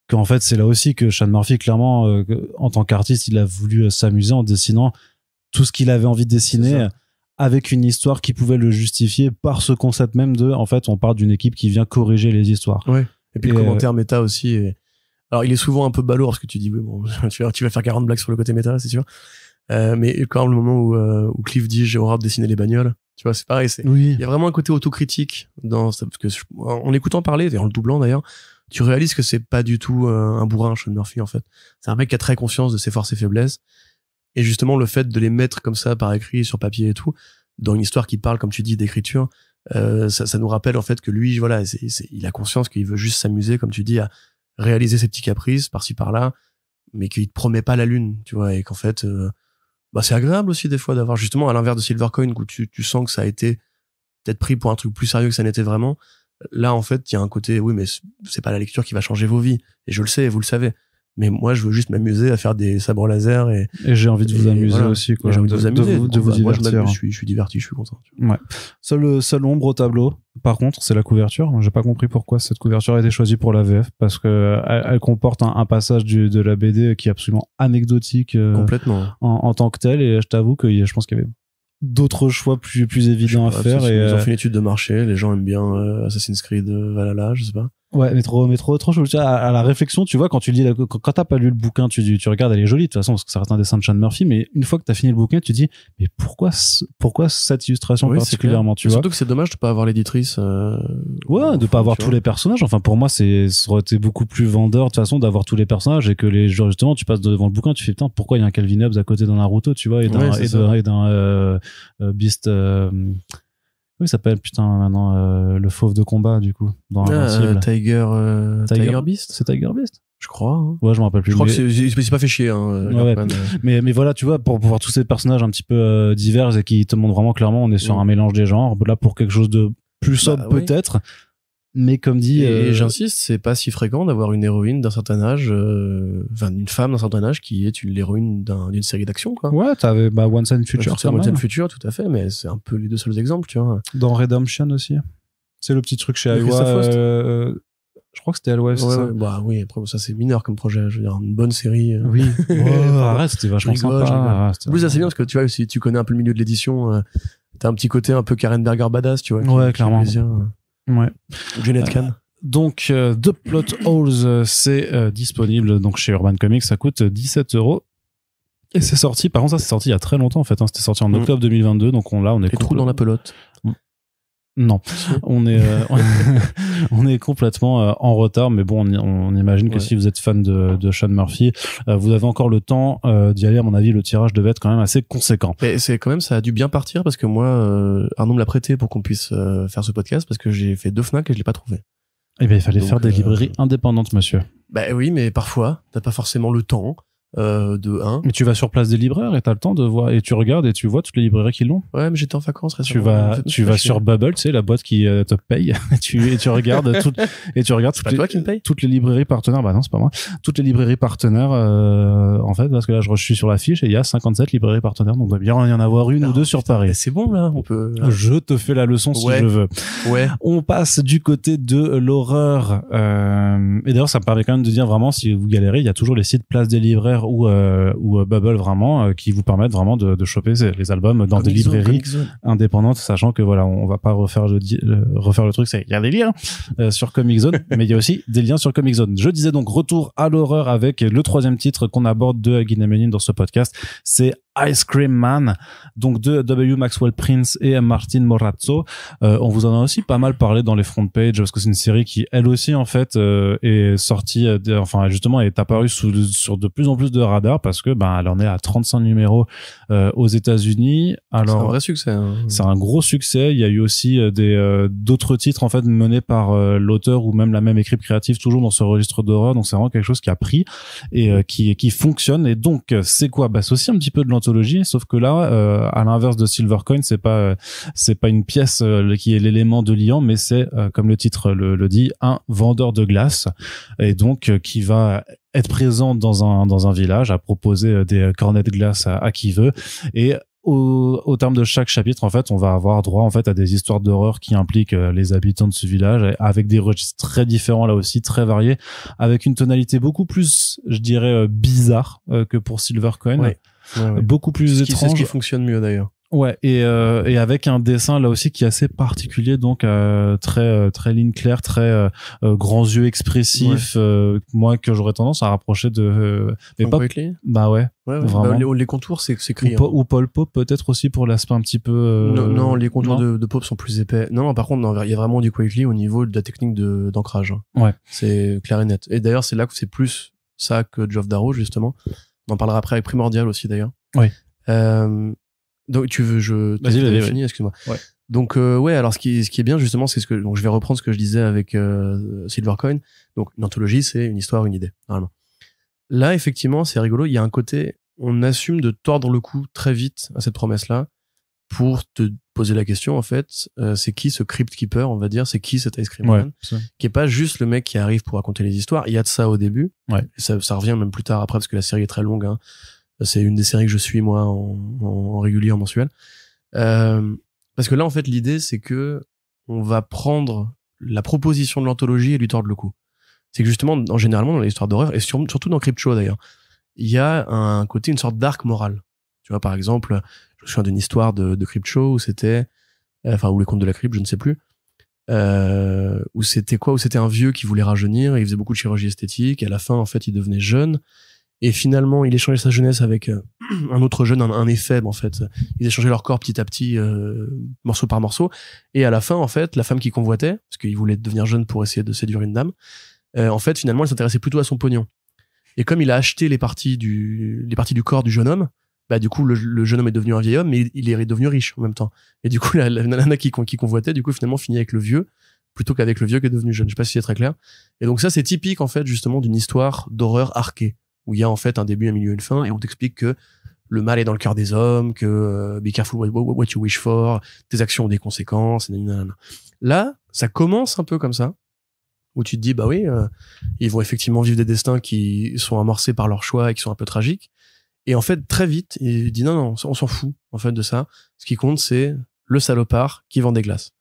qu'en fait c'est là aussi que Sean Murphy clairement euh, en tant qu'artiste il a voulu euh, s'amuser en dessinant tout ce qu'il avait envie de dessiner avec une histoire qui pouvait le justifier par ce concept même de en fait on part d'une équipe qui vient corriger les histoires. Et puis le commentaire euh, méta aussi. Alors, il est souvent un peu ballot parce que tu dis, oui, tu, vas, faire 40 blagues sur le côté méta, c'est sûr. Euh, mais quand le moment où, euh, Cliff dit j'ai horreur de dessiner les bagnoles, tu vois, c'est pareil. Il y a vraiment un côté autocritique dans parce que en l'écoutant parler, et en le doublant d'ailleurs, tu réalises que c'est pas du tout euh, un bourrin, Sean Murphy en fait. C'est un mec qui a très conscience de ses forces et faiblesses. Et justement, le fait de les mettre comme ça par écrit, sur papier et tout, dans une histoire qui parle, comme tu dis, d'écriture, euh, ça, nous rappelle en fait que lui, voilà, il a conscience qu'il veut juste s'amuser, comme tu dis, à réaliser ses petits caprices par-ci par-là, mais qu'il te promet pas la lune, tu vois, et qu'en fait, euh, bah c'est agréable aussi des fois d'avoir justement à l'inverse de Silvercoin où tu, tu sens que ça a été peut-être pris pour un truc plus sérieux que ça n'était vraiment. Là, en fait, il y a un côté, oui, mais c'est pas la lecture qui va changer vos vies. Et je le sais, et vous le savez mais moi je veux juste m'amuser à faire des sabres laser et, et j'ai envie de vous amuser aussi quoi de, vous amuser bah, moi, je, suis, je suis diverti je suis content ouais seul euh, seul ombre au tableau par contre c'est la couverture j'ai pas compris pourquoi cette couverture a été choisie pour la VF parce que elle, comporte un, passage du, de la BD qui est absolument anecdotique euh, complètement en, tant que tel et je t'avoue que je pense qu'il y avait d'autres choix plus plus évidents à faire et ils ont euh, fait une étude de marché les gens aiment bien Assassin's Creed Valhalla je sais pas Ouais, métro, métro, trop À, à, la réflexion, tu vois, quand tu lis, quand, t'as pas lu le bouquin, tu, tu regardes, elle est jolie de toute façon, parce que ça reste un dessin de Sean Murphy. Mais une fois que t'as fini le bouquin, tu dis, mais pourquoi, pourquoi cette illustration particulièrement, tu vois Surtout que c'est dommage de pas avoir l'éditrice. Euh, ouais, de pas avoir tous les personnages. Enfin, pour moi, c'est ça beaucoup plus vendeur de toute façon d'avoir tous les personnages et que les justement, tu passes devant le bouquin, tu fais putain, pourquoi il y a un Calvin Hobbes à côté d'un Naruto, tu vois, et d'un et euh, euh, Beast. Oui, ça s'appelle putain maintenant euh, le fauve de combat du coup dans ah, euh, euh, Tiger, Tiger, Beast c'est Tiger Beast je crois hein. ouais je me rappelle plus je crois que c'est pas fait chier hein, mais mais voilà tu vois pour voir tous ces personnages un petit peu divers et qui te montrent vraiment clairement on est sur mm. un mélange des genres là pour quelque chose de plus sobre bah, peut-être mais comme dit, et euh, j'insiste, c'est pas si fréquent d'avoir une héroïne d'un certain âge, euh, enfin une femme d'un certain âge qui est l'héroïne d'une série d'action, quoi. Ouais, t'avais bah, Once Future. One and Future, tout à fait, mais c'est un peu les deux seuls exemples, tu vois. Dans Redemption aussi. C'est le petit truc chez Iowa. Euh, je crois que c'était à l'ouest. Bah oui, après, ça c'est mineur comme projet. Je veux dire, une bonne série. Oui. Oh, c'était vachement sympa. Ah, plus, bien parce que tu vois, si tu connais un peu le milieu de l'édition, t'as un petit côté un peu Karen Berger badass, tu vois. Ouais, clairement. Ouais. Euh, donc, euh, The Plot Holes, euh, c'est euh, disponible donc chez Urban Comics. Ça coûte 17 euros. Et c'est sorti, par contre, ça c'est sorti il y a très longtemps en fait. Hein. C'était sorti en mm. octobre 2022, donc on là on est. Les trous dans la pelote. Non, on est euh, on est complètement euh, en retard, mais bon, on, imagine que si vous êtes fan de, de Sean Murphy, euh, vous avez encore le temps d'y aller. À mon avis, le tirage devait être quand même assez conséquent. Mais c'est quand même ça a dû bien partir parce que moi, un me l'a prêté pour qu'on puisse faire ce podcast parce que j'ai fait deux Fnac et je l'ai pas trouvé. Eh bien, il fallait faire des librairies indépendantes, monsieur. Bah oui, mais parfois, t'as pas forcément le temps. Euh, de 1. Mais tu vas sur place des libraires et t'as le temps de voir et tu regardes et tu vois toutes les librairies qui l'ont. Ouais, mais j'étais en vacances récemment. Tu vas, tu vas sur Bubble, tu sais, la boîte qui euh, te paye. tu, et tu regardes toutes, et tu regardes toutes les, librairies partenaires. Bah non, c'est pas moi. Toutes les librairies partenaires, euh, en fait, parce que là, je, suis sur la fiche et il y a 57 librairies partenaires. Donc, il doit bien y en avoir une ou bah, deux sur Paris. Bah, c'est bon, là. On peut, Je te fais la leçon si je veux. Ouais. On passe du côté de l'horreur. et d'ailleurs, ça me permet quand même de dire vraiment, si vous galérez, il y a toujours les sites place des libraires ou, euh, ou euh, Bubble vraiment, euh, qui vous permettent vraiment de, de choper les albums dans des librairies indépendantes, sachant que voilà, on va pas refaire le, refaire le truc, c'est il y a des liens sur Comic Zone, mais il y a aussi des liens sur Comic Zone. Je disais donc retour à l'horreur avec le troisième titre qu'on aborde de Aguinemenin dans ce podcast, c'est Ice Cream Man, donc de W. Maxwell Prince et Martin Morazzo. Euh, on vous en a aussi pas mal parlé dans les front pages parce que c'est une série qui elle aussi en fait euh, est sortie, euh, enfin justement est apparue sur de plus en plus de radars parce que ben elle en est à 35 numéros euh, aux États-Unis. Alors c'est un vrai succès. Hein. C'est un gros succès. Il y a eu aussi euh, des d'autres titres en fait menés par l'auteur ou même la même équipe créative toujours dans ce registre d'horreur. Donc c'est vraiment quelque chose qui a pris et qui qui fonctionne. Et donc c'est quoi Bah c'est aussi un petit peu de l'entreprise sauf que là, euh, à l'inverse de Silvercoin, c'est pas euh, c'est pas une pièce euh, qui est l'élément de liant, mais c'est comme le titre le, dit, un vendeur de glace et donc qui va être présent dans un dans un village à proposer des cornets de glace à, qui veut et au, terme de chaque chapitre, en fait, on va avoir droit en fait à des histoires d'horreur qui impliquent les habitants de ce village, avec des registres très différents là aussi, très variés, avec une tonalité beaucoup plus, je dirais, bizarre que pour Silvercoin. Ouais beaucoup plus étrange. C'est ce qui fonctionne mieux d'ailleurs. Ouais, et, euh, et avec un dessin là aussi qui est assez particulier, donc euh, très euh, très ligne claire, très grands yeux expressifs, moins moi que j'aurais tendance à rapprocher de. mais bah ouais. Bah, les, contours, c'est c'est hein. Ou, Paul Pope peut-être aussi pour l'aspect un petit peu. Non, non, les contours De, de Pope sont plus épais. Non, non, par contre, il y a vraiment du Quakley au niveau de la technique de d'ancrage. Hein. Ouais. C'est clair et net. Et d'ailleurs, c'est là que c'est plus ça que Geoff Darrow justement on en parlera après avec Primordial aussi d'ailleurs. Oui. Euh, donc tu veux, je. vas excuse-moi. Ouais. Donc euh, ouais, alors ce qui, ce qui est bien justement, c'est ce que donc je vais reprendre ce que je disais avec euh, Silvercoin. Donc une anthologie, c'est une histoire, une idée normalement. Là, effectivement, c'est rigolo. Il y a un côté, on assume de tordre le cou très vite à cette promesse-là pour te poser la question en fait euh, c'est qui ce crypt keeper on va dire c'est qui cet ice cream man qui est pas juste le mec qui arrive pour raconter les histoires il y a de ça au début ouais. ça, ça revient même plus tard après parce que la série est très longue hein. c'est une des séries que je suis moi en, régulier en mensuel euh, parce que là en fait l'idée c'est que on va prendre la proposition de l'anthologie et lui tordre le cou c'est que justement en généralement dans les histoires d'horreur et surtout dans Crypto d'ailleurs il y a un côté une sorte d'arc moral tu vois, par exemple, je me souviens d'une histoire de, de Crypto où c'était, euh, enfin, ou les contes de la crypte, je ne sais plus, euh, où c'était quoi Où c'était un vieux qui voulait rajeunir, et il faisait beaucoup de chirurgie esthétique, et à la fin, en fait, il devenait jeune, et finalement, il échangeait sa jeunesse avec euh, un autre jeune, un, un éphèbe, en fait. Ils échangeaient leur corps petit à petit, morceau par morceau, et à la fin, en fait, la femme qui convoitait, parce qu'il voulait devenir jeune pour essayer de séduire une dame, en fait, finalement, elle s'intéressait plutôt à son pognon. Et comme il a acheté les parties du, les parties du corps du jeune homme, bah du coup le, le, jeune homme est devenu un vieil homme, mais il est devenu riche en même temps. Et du coup la, la nana qui, qui convoitait, du coup finalement finit avec le vieux plutôt qu'avec le vieux qui est devenu jeune. Je sais pas si c'est très clair. Et donc ça c'est typique en fait justement d'une histoire d'horreur arquée où il y a en fait un début, un milieu, une fin, et on t'explique que le mal est dans le cœur des hommes, que euh, be careful what, you wish for, tes actions ont des conséquences. Nanana. Là, ça commence un peu comme ça, où tu te dis bah oui, euh, ils vont effectivement vivre des destins qui sont amorcés par leurs choix et qui sont un peu tragiques, et en fait, très vite, il dit non, non, on s'en fout en fait de ça. Ce qui compte, c'est le salopard qui vend des glaces.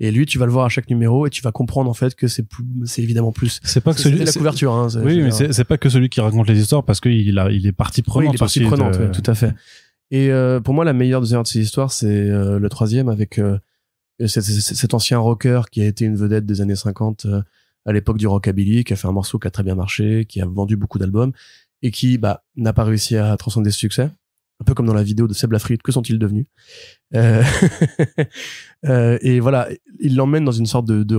Et lui, tu vas le voir à chaque numéro et tu vas comprendre en fait que c'est c'est évidemment plus. C'est pas que celui la couverture. Hein, oui, mais c'est pas que celui qui raconte les histoires parce qu'il a, il est partie prenante. Oui, il est partie prenante, tout à fait. Et euh, pour moi, la meilleure deuxième de ces histoires, c'est euh, le troisième avec euh, cet, cet, ancien rocker qui a été une vedette des années 50 à l'époque du rockabilly, qui a fait un morceau qui a très bien marché, qui a vendu beaucoup d'albums et qui bah, n'a pas réussi à transcender ce succès. Un peu comme dans la vidéo de Seb que sont-ils devenus euh, euh, Et voilà, il l'emmène dans une sorte de, de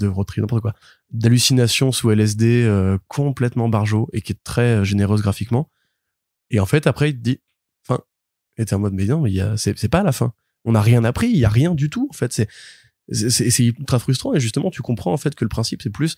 n'importe quoi, d'hallucination sous LSD euh, complètement barjo et qui est très généreuse graphiquement. Et en fait, après, il te dit, Enfin, Et t'es en mode, mais non, mais c'est pas la fin. On n'a rien appris, il y a rien du tout. En fait, c'est c'est ultra frustrant et justement tu comprends en fait que le principe c'est plus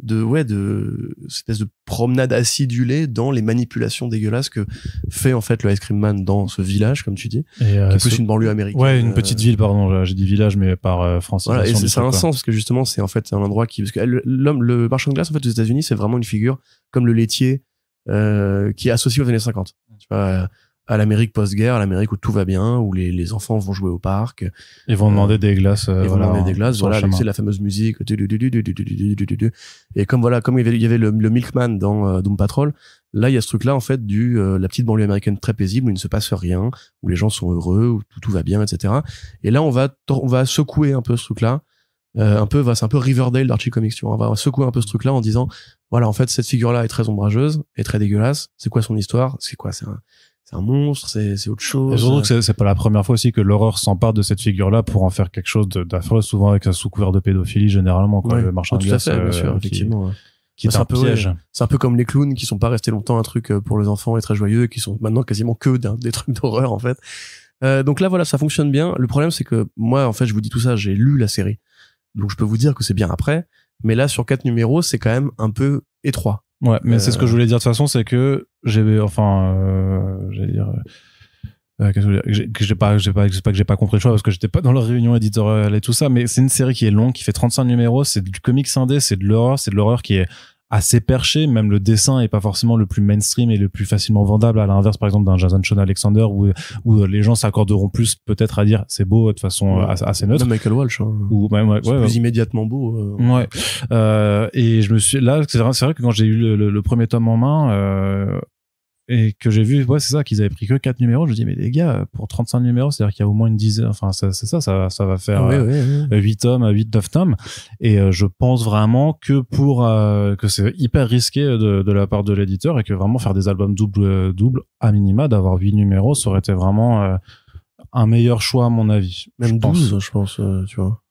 de ouais de espèce de promenade acidulée dans les manipulations dégueulasses que fait en fait le ice cream man dans ce village comme tu dis et euh, plus une banlieue américaine ouais une petite euh, ville pardon j'ai dit village mais par euh, français et ça a un sens parce que justement c'est en fait un endroit qui parce que l'homme le marchand de glace en fait aux États-Unis c'est vraiment une figure comme le laitier euh, qui est associé aux années 50 tu vois à l'Amérique post-guerre, à l'Amérique où tout va bien, où les, les enfants vont jouer au parc. Ils vont demander des glaces. ils vont voilà, des glaces, voilà, c'est la fameuse musique. Et comme voilà, comme il y avait, il y avait le, le, Milkman dans Doom Patrol, là, il y a ce truc-là, en fait, du la petite banlieue américaine très paisible, où il ne se passe rien, où les gens sont heureux, où tout, tout va bien, etc. Et là, on va, on va secouer un peu ce truc-là. un peu, c'est un peu Riverdale d'Archie Comics, tu vois. On va secouer un peu ce truc-là en disant, voilà, en fait, cette figure-là est très ombrageuse, est très dégueulasse. C'est quoi son histoire? C'est quoi? C'est un monstre, c'est autre chose. Et surtout que c'est pas la première fois aussi que l'horreur s'empare de cette figure-là pour en faire quelque chose d'affreux, souvent avec un sous-couvert de pédophilie généralement, quoi, le marchand de oh, Tout fait, euh, effectivement. Qui est, bah, un, piège. C'est un peu comme les clowns qui sont pas restés longtemps un truc euh, pour les enfants et très joyeux, qui sont maintenant quasiment que des trucs d'horreur en fait. Euh, donc là voilà, ça fonctionne bien. Le problème c'est que moi en fait je vous dis tout ça, j'ai lu la série, donc je peux vous dire que c'est bien après. Mais là sur quatre numéros c'est quand même un peu étroit. Ouais, mais c'est ce que je euh. voulais dire de toute façon, c'est que j'ai, enfin, euh, j'allais dire, euh, qu'est-ce que, j'ai, pas, j'ai pas, que j'ai pas compris le choix parce que j'étais pas dans la réunion éditoriale et tout ça, mais c'est une série qui est longue, qui fait 35 numéros, c'est du comics indé, c'est de l'horreur, c'est de l'horreur qui est assez perché. Même le dessin est pas forcément le plus mainstream et le plus facilement vendable. À l'inverse, par exemple, d'un Jason Sean Alexander où, où les gens s'accorderont plus peut-être à dire c'est beau de façon euh, assez neutre. Michael Walsh. Hein. Ou même bah, ouais, ouais, plus immédiatement beau. Euh. Ouais. Euh, et je me suis là, c'est vrai, que quand j'ai eu le, premier tome en main, euh, et que j'ai vu, ouais, c'est ça, qu'ils avaient pris que 4 numéros. Je me dis, mais les gars, pour 35 numéros, c'est-à-dire qu'il y a au moins une dizaine, enfin, c'est ça, ça, ça, va faire 8 euh, tomes, 8, 9 tomes. Et euh, je pense vraiment que pour, euh, que c'est hyper risqué de, la part de l'éditeur et que vraiment faire des albums double, double, à minima, d'avoir 8 numéros, ça aurait été vraiment un meilleur choix, à mon avis. Même 12, je pense, tu vois.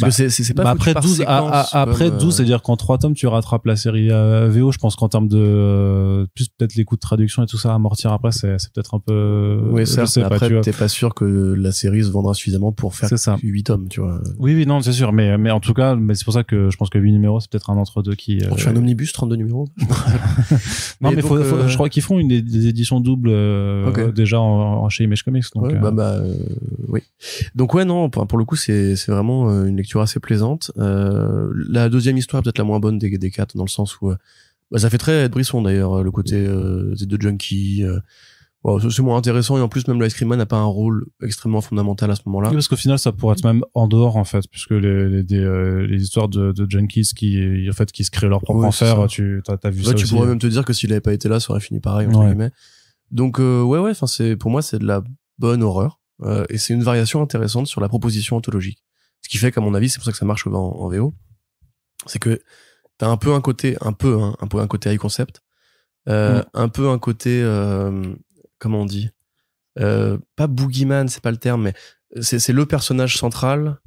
Bah, c'est pas bah, après, 12, ah, ah, après 12, euh, c'est-à-dire qu'en 3 tomes, tu rattrapes la série euh, VO. Je pense qu'en termes de euh, plus peut-être les coûts de traduction et tout ça à amortir après, c'est peut-être un peu. Oui, ça. pas, pas sûr que la série se vendra suffisamment pour faire ça. 8 tomes, tu vois. Oui, oui, non, c'est sûr. Mais, mais en tout cas, mais c'est pour ça que je pense que 8 numéros, c'est peut-être un entre-deux qui. tu un omnibus, 32 numéros. non, mais, je crois qu'ils feront une des, éditions doubles déjà en, chez Image Comics. Donc, ouais, bah, bah oui. Donc ouais, non, pour, le coup, c'est vraiment une lecture assez plaisante. Euh, la deuxième histoire peut-être la moins bonne des, des quatre, dans le sens où euh, bah, ça fait très Brisson d'ailleurs, euh, le côté des deux junkies. c'est moins intéressant et en plus même l'ice Cream Man n'a pas un rôle extrêmement fondamental à ce moment-là. parce qu'au final ça pourrait être même en dehors en fait, puisque les, les, histoires de, de, junkies qui en fait qui se créent leur propre enfer, tu as vu Tu pourrais même te dire que s'il n'avait pas été là, ça aurait fini pareil entre Donc ouais ouais, enfin c'est pour moi c'est de la bonne horreur et c'est une variation intéressante sur la proposition anthologique. Ce qui fait qu'à mon avis, c'est pour ça que ça marche en, VO, c'est que t'as un peu un côté, un peu, hein, un peu un côté high concept, euh, mm. un peu un côté, euh, comment on dit, euh, pas boogeyman, c'est pas le terme, mais c'est le personnage central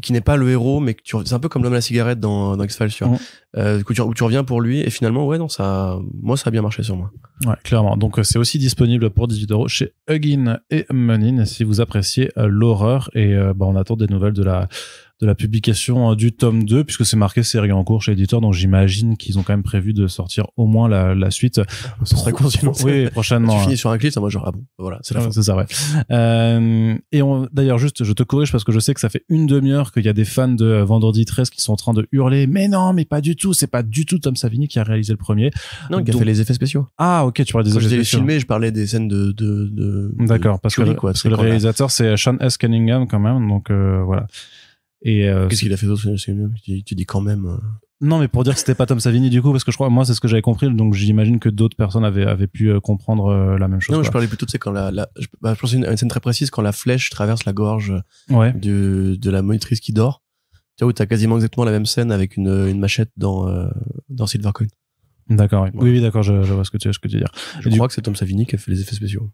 qui n'est pas le héros, mais que tu, c'est un peu comme l'homme à la cigarette dans, X-Files, tu vois. Mm euh, tu, reviens pour lui et finalement ouais non ça moi ça a bien marché sur moi ouais clairement donc euh, c'est aussi disponible pour 18 euros chez Hugin et Munin si vous appréciez euh, l'horreur et euh, bah, on attend des nouvelles de la de la publication du tome 2 puisque c'est marqué série en cours chez l'éditeur donc j'imagine qu'ils ont quand même prévu de sortir au moins la, la suite ce serait oui prochainement tu finis sur un clip ça moi genre ah bon voilà c'est la fin c'est ça ouais et d'ailleurs juste je te corrige parce que je sais que ça fait une demi-heure qu'il y a des fans de Vendredi 13 qui sont en train de hurler mais non mais pas du tout c'est pas du tout Tom Savini qui a réalisé le premier. Non, donc, qui a fait les effets spéciaux. Ah, ok, tu parlais des Quand effets spéciaux. filmé, je parlais des scènes de. D'accord, parce, que, le réalisateur, c'est Sean S. Cunningham quand même, donc euh, voilà. Et euh, qu'est-ce qu'il a fait d'autre tu, tu dis quand même. Euh. Non, mais pour dire que c'était pas Tom Savini du coup, parce que je crois, moi, c'est ce que j'avais compris, donc j'imagine que d'autres personnes avaient, avaient pu comprendre la même chose. Non, je parlais plutôt, c'est quand la, bah, je, pense une, une, scène très précise, quand la flèche traverse la gorge ouais. de la monitrice qui dort. Là où t'as quasiment exactement la même scène avec une, une machette dans, euh, Silver dans D'accord, oui, oui, d'accord, je, vois ce que tu, ce que veux dire. Je crois que c'est Tom Savini qui a fait les effets spéciaux.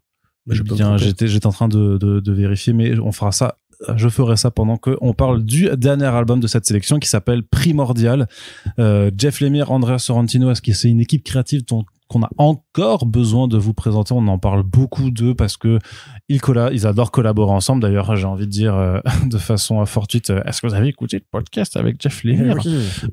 j'étais, j'étais en train de, de, vérifier, mais on fera ça je ferai ça pendant que on parle du dernier album de cette sélection qui s'appelle Primordial. Euh, Jeff Lemire, Andrea Sorrentino, est-ce que c'est une équipe créative dont qu'on a encore besoin de vous présenter. On en parle beaucoup d'eux parce que ils, ils adorent collaborer ensemble. D'ailleurs, j'ai envie de dire euh, de façon fortuite, euh, est-ce que vous avez écouté le podcast avec Jeff eh Lemire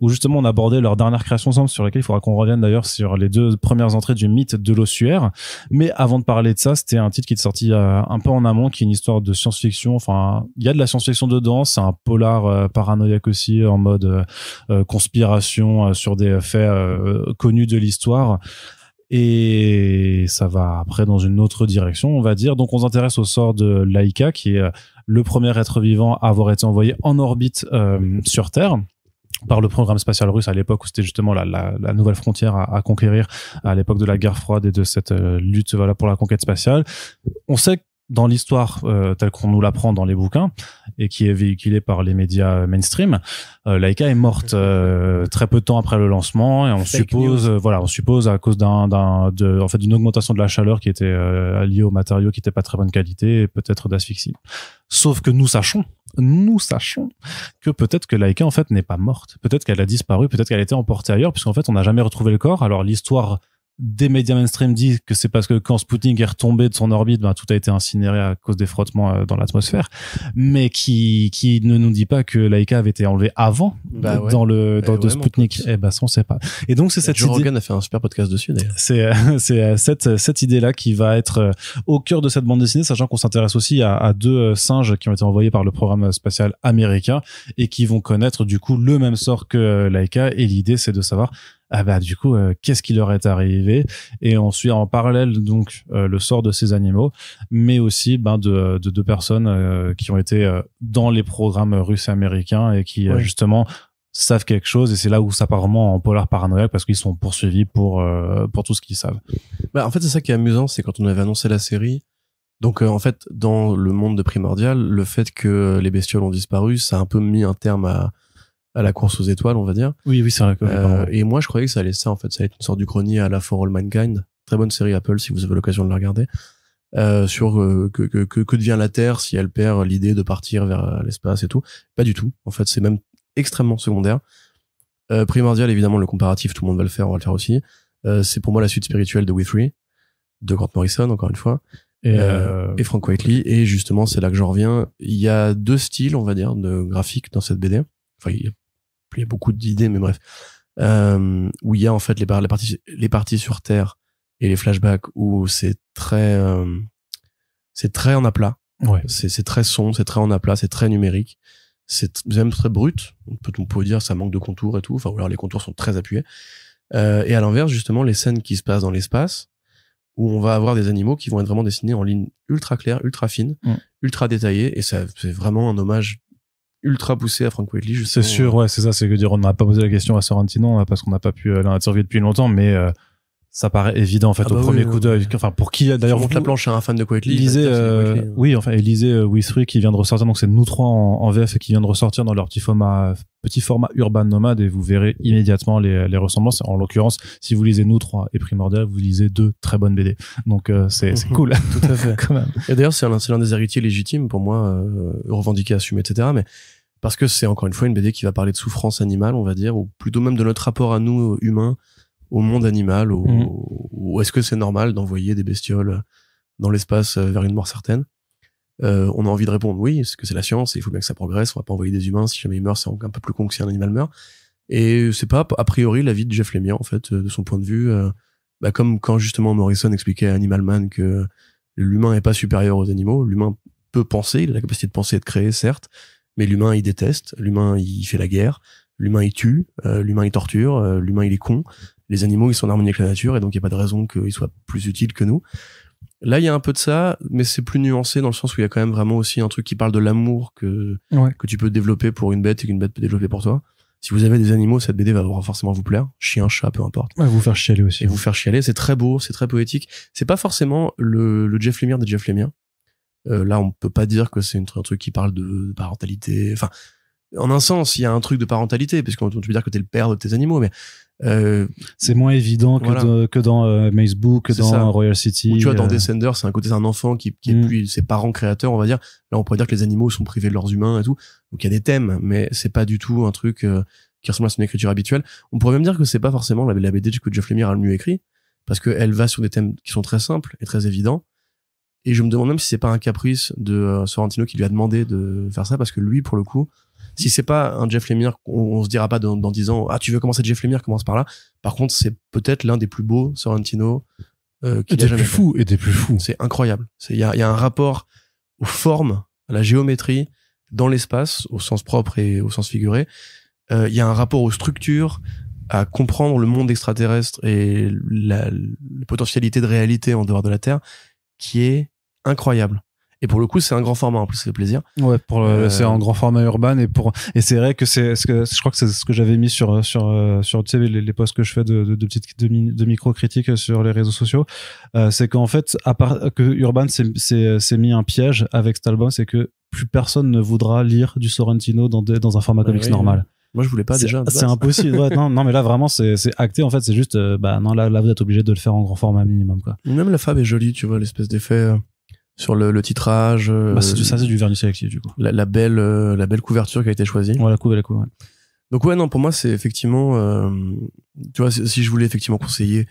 Où justement on abordait leur dernière création ensemble sur laquelle il faudra qu'on revienne d'ailleurs sur les deux premières entrées du mythe de l'ossuaire. Mais avant de parler de ça, c'était un titre qui est sorti euh, un peu en amont, qui est une histoire de science-fiction. Enfin, il y a de la science-fiction dedans. C'est un polar paranoïaque aussi en mode conspiration sur des faits connus de l'histoire. Et ça va après dans une autre direction, on va dire. Donc on s'intéresse au sort de Laika, qui est euh, le premier être vivant à avoir été envoyé en orbite euh, sur Terre par le programme spatial russe à l'époque où c'était justement la, nouvelle frontière à, conquérir à l'époque de la guerre froide et de cette euh, lutte voilà pour la conquête spatiale. On sait dans l'histoire euh, telle qu'on nous l'apprend dans les bouquins et qui est véhiculée par les médias euh, mainstream, euh, Laika est morte euh, très peu de temps après le lancement et on suppose, voilà, on suppose à cause d'un, d'un, de, en fait, d'une augmentation de la chaleur qui était liée au matériaux qui n'étaient pas très bonne qualité et peut-être d'asphyxie. Sauf que nous sachons, nous sachons que peut-être que Laika en fait n'est pas morte, peut-être qu'elle a disparu, peut-être qu'elle a été emportée ailleurs puisqu'en fait on n'a jamais retrouvé le corps. Alors l'histoire des médias mainstream disent que c'est parce que quand Sputnik est retombé de son orbite, ben, tout a été incinéré à cause des frottements euh, dans l'atmosphère, mais qui, qui ne nous dit pas que Laika avait été enlevée avant bah dans le dans, de Sputnik. Eh ben ça on sait pas. Et donc c'est bah, cette idée. Rogan a fait un super podcast dessus. C'est euh, c'est euh, cette cette idée là qui va être au cœur de cette bande dessinée, sachant qu'on s'intéresse aussi à, à, deux singes qui ont été envoyés par le programme spatial américain et qui vont connaître du coup le même sort que Laika. Et l'idée c'est de savoir ah bah du coup euh, qu'est-ce qui leur est arrivé et on suit en parallèle donc euh, le sort de ces animaux mais aussi ben de deux personnes euh, qui ont été dans les programmes russes et américains et qui justement savent quelque chose et c'est là où ça part vraiment en polar paranoïaque parce qu'ils sont poursuivis pour pour tout ce qu'ils savent. Bah en fait c'est ça qui est amusant c'est quand on avait annoncé la série donc en fait dans le monde de primordial le fait que les bestioles ont disparu ça a un peu mis un terme à à la course aux étoiles, on va dire. Oui, oui, c'est vrai. Euh, et moi, je croyais que ça allait ça, en fait. Ça allait être une sorte du grenier à la For All Mankind. Très bonne série Apple, si vous avez l'occasion de la regarder. Euh, sur euh, que, que, devient la Terre si elle perd l'idée de partir vers euh, l'espace et tout. Pas du tout. En fait, c'est même extrêmement secondaire. primordial, évidemment, le comparatif, tout le monde va le faire, on va le faire aussi. c'est pour moi la suite spirituelle de We Free, de Grant Morrison, encore une fois. Et, euh, et, Frank Whiteley. Et justement, c'est là que j'en reviens. Il y a deux styles, on va dire, de graphique dans cette BD il y a beaucoup d'idées, mais bref, euh, où il y a en fait les, les, parties, les parties sur Terre et les flashbacks où c'est très, euh, c'est très en aplat. Ouais. C'est très sombre, c'est très en aplat, c'est très numérique. C'est même très brut. On peut, on peut dire ça manque de contours et tout. Enfin, ou alors les contours sont très appuyés. Euh, et à l'inverse, justement, les scènes qui se passent dans l'espace, où on va avoir des animaux qui vont être vraiment dessinés en ligne ultra claire, ultra fine, mm. ultra détaillée, et ça c'est vraiment un hommage ultra poussé à Frank Whiteley. C'est sûr, ouais, c'est ça. C'est que dire, on n'a pas posé la question à Sorrentino hein, parce qu'on n'a pas pu euh, l'interviewer depuis longtemps, mais euh, ça paraît évident en fait ah au bah premier coup d'œil. Enfin, pour qui d'ailleurs monte la planche à un fan de Quitely. Lisez, euh, hein. oui, enfin, Elise lisez qui vient de ressortir. Donc c'est nous trois en, VF qui vient de ressortir dans leur petit format, petit format urban nomade et vous verrez immédiatement les, ressemblances. En l'occurrence, si vous lisez nous trois et Primordial, vous lisez deux très bonnes BD. Donc c'est mhm. cool. Tout à fait. Quand même. Et d'ailleurs, c'est l'un des héritiers légitimes pour moi, revendiqué, assumé, etc. Mais parce que c'est encore une fois une BD qui va parler de souffrance animale, on va dire, ou plutôt même de notre rapport à nous, euh, humains, au monde animal, ou, mhm. est-ce que c'est normal d'envoyer des bestioles euh, dans l'espace euh, vers une mort certaine On a envie de répondre oui, parce que c'est la science, il faut bien que ça progresse, on va pas envoyer des humains, si jamais ils meurent, c'est un peu plus con que si un animal meurt. Et c'est pas, a priori, la vie de Jeff Lemire, en fait, de son point de vue, bah, comme quand justement Morrison expliquait à Animal Man que l'humain n'est pas supérieur aux animaux, l'humain peut penser, il a la capacité de penser et de créer, certes, mais l'humain, il déteste. L'humain, il fait la guerre. L'humain, il tue. Euh, l'humain, il torture. Euh, l'humain, il est con. Les animaux, ils sont en harmonie avec la nature et donc il n'y a pas de raison qu'ils soient plus utiles que nous. Là, il y a un peu de ça, mais c'est plus nuancé dans le sens où il y a quand même vraiment aussi un truc qui parle de l'amour que, que tu peux développer pour une bête et qu'une bête peut développer pour toi. Si vous avez des animaux, cette BD va forcément vous plaire. Chien, chat, peu importe. vous faire chialer aussi. Et vous faire chialer, c'est très beau, c'est très poétique. C'est pas forcément le, le Jeff Lemire de Jeff Lemire. Euh, là, on peut pas dire que c'est un truc qui parle de parentalité. Enfin, en un sens, il y a un truc de parentalité, parce qu'on peut dire que tu es le père de tes animaux, mais euh, c'est moins évident que, dans euh, dans Royal City. Ou tu vois, dans euh. Descender, c'est un côté d'un enfant qui, qui est mm. plus ses parents créateurs, on va dire. Là, on pourrait dire que les animaux sont privés de leurs humains et tout. Donc, il y a des thèmes, mais c'est pas du tout un truc qui ressemble à son écriture habituelle. On pourrait même dire que c'est pas forcément la, la BD que Jeff Lemire a le mieux écrit, parce qu'elle va sur des thèmes qui sont très simples et très évidents, et je me demande même si c'est pas un caprice de euh, Sorrentino qui lui a demandé de faire ça parce que lui, pour le coup, si c'est pas un Jeff Lemire, on, se dira pas dans, disant ans, ah, tu veux commencer Jeff Lemire, commence par là. Par contre, c'est peut-être l'un des plus beaux Sorrentino euh, qui est a jamais plus fou, et des plus fous. C'est incroyable. Il y a, y a un rapport aux formes, à la géométrie, dans l'espace, au sens propre et au sens figuré. Euh, il y a un rapport aux structures, à comprendre le monde extraterrestre et la, la potentialité de réalité en dehors de la Terre, qui est incroyable. Et pour le coup, c'est un grand format en plus, c'est plaisir. Ouais, pour euh, c'est un grand format urbain et pour et c'est vrai que c'est ce que je crois que c'est ce que j'avais mis sur sur euh, sur tu sais, les, posts que je fais de, petites de, micro critiques sur les réseaux sociaux, euh, c'est qu'en fait à part que Urban s'est mis un piège avec cet album, c'est que plus personne ne voudra lire du Sorrentino dans des, dans un format comics normal. Moi, je voulais pas déjà. C'est impossible. non, non, mais là, vraiment, c'est acté. En fait, c'est juste, bah non, là, là, vous êtes obligé de le faire en grand format minimum, quoi. Même la fab est jolie, tu vois, l'espèce d'effet sur le, titrage. Euh, bah, ça, c'est du vernis sélectif du coup. La, belle, euh, la belle couverture qui a été choisie. Ouais, la de la couverture. Ouais. Donc ouais, non, pour moi, c'est effectivement, euh, tu vois, si je voulais effectivement conseiller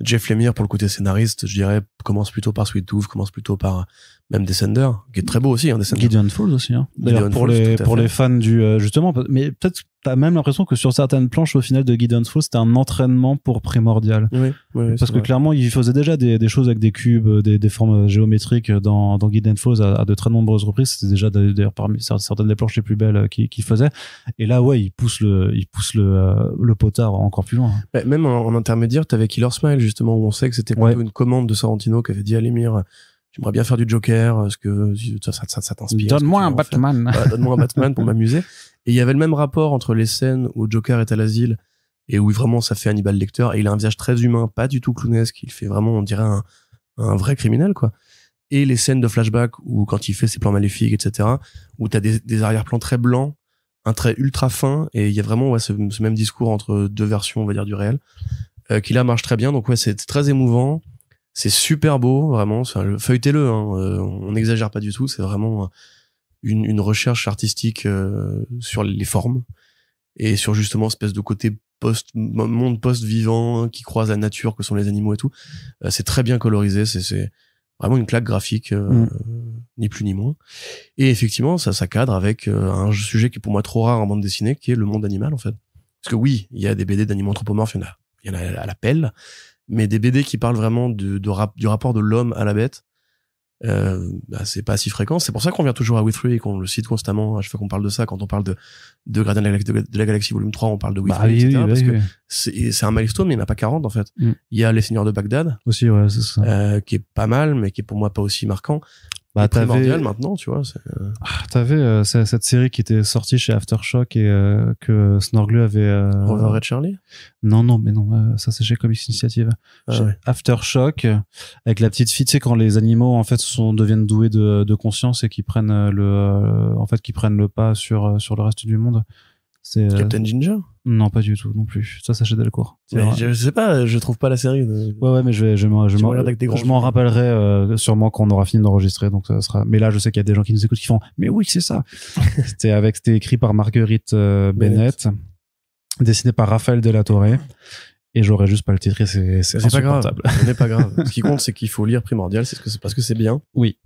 Jeff Lemire pour le côté scénariste, je dirais commence plutôt par Sweet Tooth, commence plutôt par même Descender, qui est très beau aussi. Hein, Gideon Falls aussi. Hein. D'ailleurs, pour, les, pour les fans du. Euh, justement, mais peut-être t'as même l'impression que sur certaines planches, au final, de Gideon Falls, c'était un entraînement pour Primordial. Oui, Parce que clairement, il faisait déjà des, choses avec des cubes, euh, des, des formes euh, géométriques dans, dans Gideon Falls à, de très nombreuses reprises. C'était déjà d'ailleurs parmi certaines des planches les plus belles qu'il faisait. Et là, ouais, il pousse le, il pousse le, potard encore plus loin. Hein. Bah, même en, intermédiaire, intermédiaire, t'avais Killer Smile, justement, où on sait que c'était plutôt une commande de Sorrentino qui avait dit à l'émir j'aimerais bien faire du Joker, euh, parce ce que ça, ça, ça, t'inspire Donne-moi un Batman. Donne-moi un Batman pour m'amuser. Et il y avait le même rapport entre les scènes où Joker est à l'asile et où vraiment ça fait Hannibal Lecter et il a un visage très humain, pas du tout clownesque, il fait vraiment, on dirait un, un vrai criminel quoi. Et les scènes de flashback où quand il fait ses plans maléfiques, etc., où t'as des, des arrière-plans très blancs, un trait ultra fin et il y a vraiment ouais, ce, même discours entre deux versions on va dire du réel euh, qui là marche très bien donc ouais c'est très émouvant c'est super beau, vraiment. Feuilletez-le, hein. euh, on n'exagère pas du tout. C'est vraiment une, recherche artistique euh, sur les formes et sur justement espèce de côté post monde post vivant qui croise la nature que sont les animaux et tout. Euh, c'est très bien colorisé. C'est vraiment une claque graphique, mm. ni plus ni moins. Et effectivement, ça, ça cadre avec un sujet qui est pour moi trop rare en bande dessinée, qui est le monde animal en fait. Parce que oui, il y a des BD d'animaux anthropomorphes, il y en a à la pelle, mais des BD qui parlent vraiment de, du rapport de l'homme à la bête, euh, bah, c'est pas si fréquent. C'est pour ça qu'on vient toujours à Withry et qu'on le cite constamment à chaque fois qu'on parle de ça. Quand on parle de, de de la, Galaxie volume 3, on parle de Withry, bah, parce que c'est un milestone, mais il n'y en a pas 40 en fait. Mm. Il y a Les Seigneurs de Bagdad. Aussi, ouais, c'est ça. Euh, qui est pas mal, mais qui est pour moi pas aussi marquant bah, primordial maintenant, tu vois. Euh, ah, t'avais euh, cette série qui était sortie chez Aftershock et euh, que Snorglu avait. Euh... Charlie. Non, non, mais non, euh, ça c'est chez Comics Initiative. Ah Aftershock avec la petite fille, tu sais quand les animaux en fait sont deviennent doués de, de conscience et qui prennent le, en fait qui prennent le pas sur sur le reste du monde. C'est Captain Ginger. Non, pas du tout non plus. Ça, c'est le cours. Je, sais pas, je trouve pas la série. Euh, ouais, ouais, mais je, je, m'en, je, je rappellerai euh, sûrement quand on aura fini d'enregistrer. Donc ça sera. Mais là, je sais qu'il y a des gens qui nous écoutent qui font. Mais oui, c'est ça. c'était avec, c'était écrit par Marguerite euh, Bennett, dessiné par Raphaël Delatorre. Et j'aurais juste pas le titre. c'est, c'est, c'est pas n'est pas grave. Ce qui compte, c'est qu'il faut lire Primordial. C'est parce que c'est bien. Oui.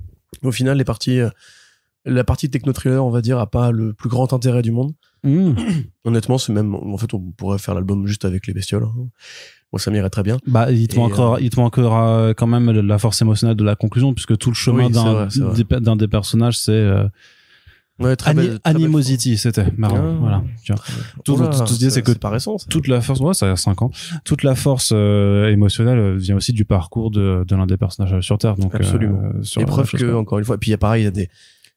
Au final, les parties la partie techno-thriller, on va dire, a pas le plus grand intérêt du monde. Hmm. Honnêtement, c'est même. En fait, on pourrait faire l'album juste avec les bestioles. Hein. Moi, ça m'irait très bien. Bah, il te manquera, euh, il te encore, euh, quand même la force émotionnelle de la conclusion, puisque tout le chemin d'un des, personnages, c'est. Euh, Animosity, c'était marrant. Ah, voilà. Tu vois. Tout, ce tout, tout, c'est que toute la force, ouais, ça a 5 ans. Toute la force émotionnelle vient aussi du parcours de, l'un des personnages sur Terre. Donc, Absolument. sur et preuve que, encore une fois, et puis il y a pareil, il y a des,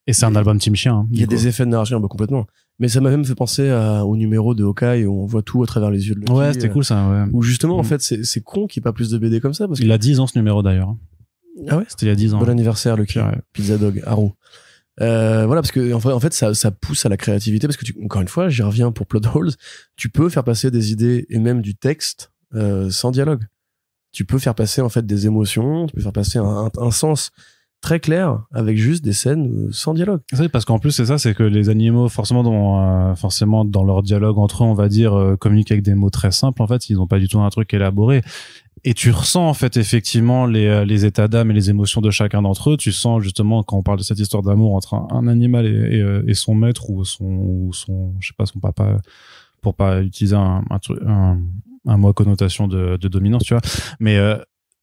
et c'est un album Team Chien. Hein, il y a des effets de narration bah, complètement. Mais ça m'a même fait penser au numéro de Hawkeye où on voit tout à travers les yeux de Loki. Ouais, c'était euh, cool ça. Ouais. Où justement, en mm. fait, c'est con qu'il n'y ait pas plus de BD comme ça. Parce il a 10 ans ce numéro d'ailleurs. Hein. Ah ouais C'était il y a 10 ans. Bon anniversaire le Pizza Dog, Arrow. Euh, voilà, parce que en, fait, en fait, ça, pousse à la créativité parce que encore une fois, j'y reviens pour plot holes. Tu peux faire passer des idées et même du texte euh, sans dialogue. Tu peux faire passer en fait des émotions. Tu peux faire passer un sens très clair avec juste des scènes euh, sans dialogue. C'est parce qu'en plus c'est ça, c'est que les animaux forcément dans euh, forcément dans leur dialogue entre eux, on va dire euh, communiquent avec des mots très simples. En fait, ils n'ont pas du tout un truc élaboré. Et tu ressens en fait effectivement les, les états d'âme et les émotions de chacun d'entre eux. Tu sens justement quand on parle de cette histoire d'amour entre un, animal et, son maître ou son ou son je sais pas son papa pour pas utiliser un, un, un un mot connotation de, de, dominance, tu vois. Mais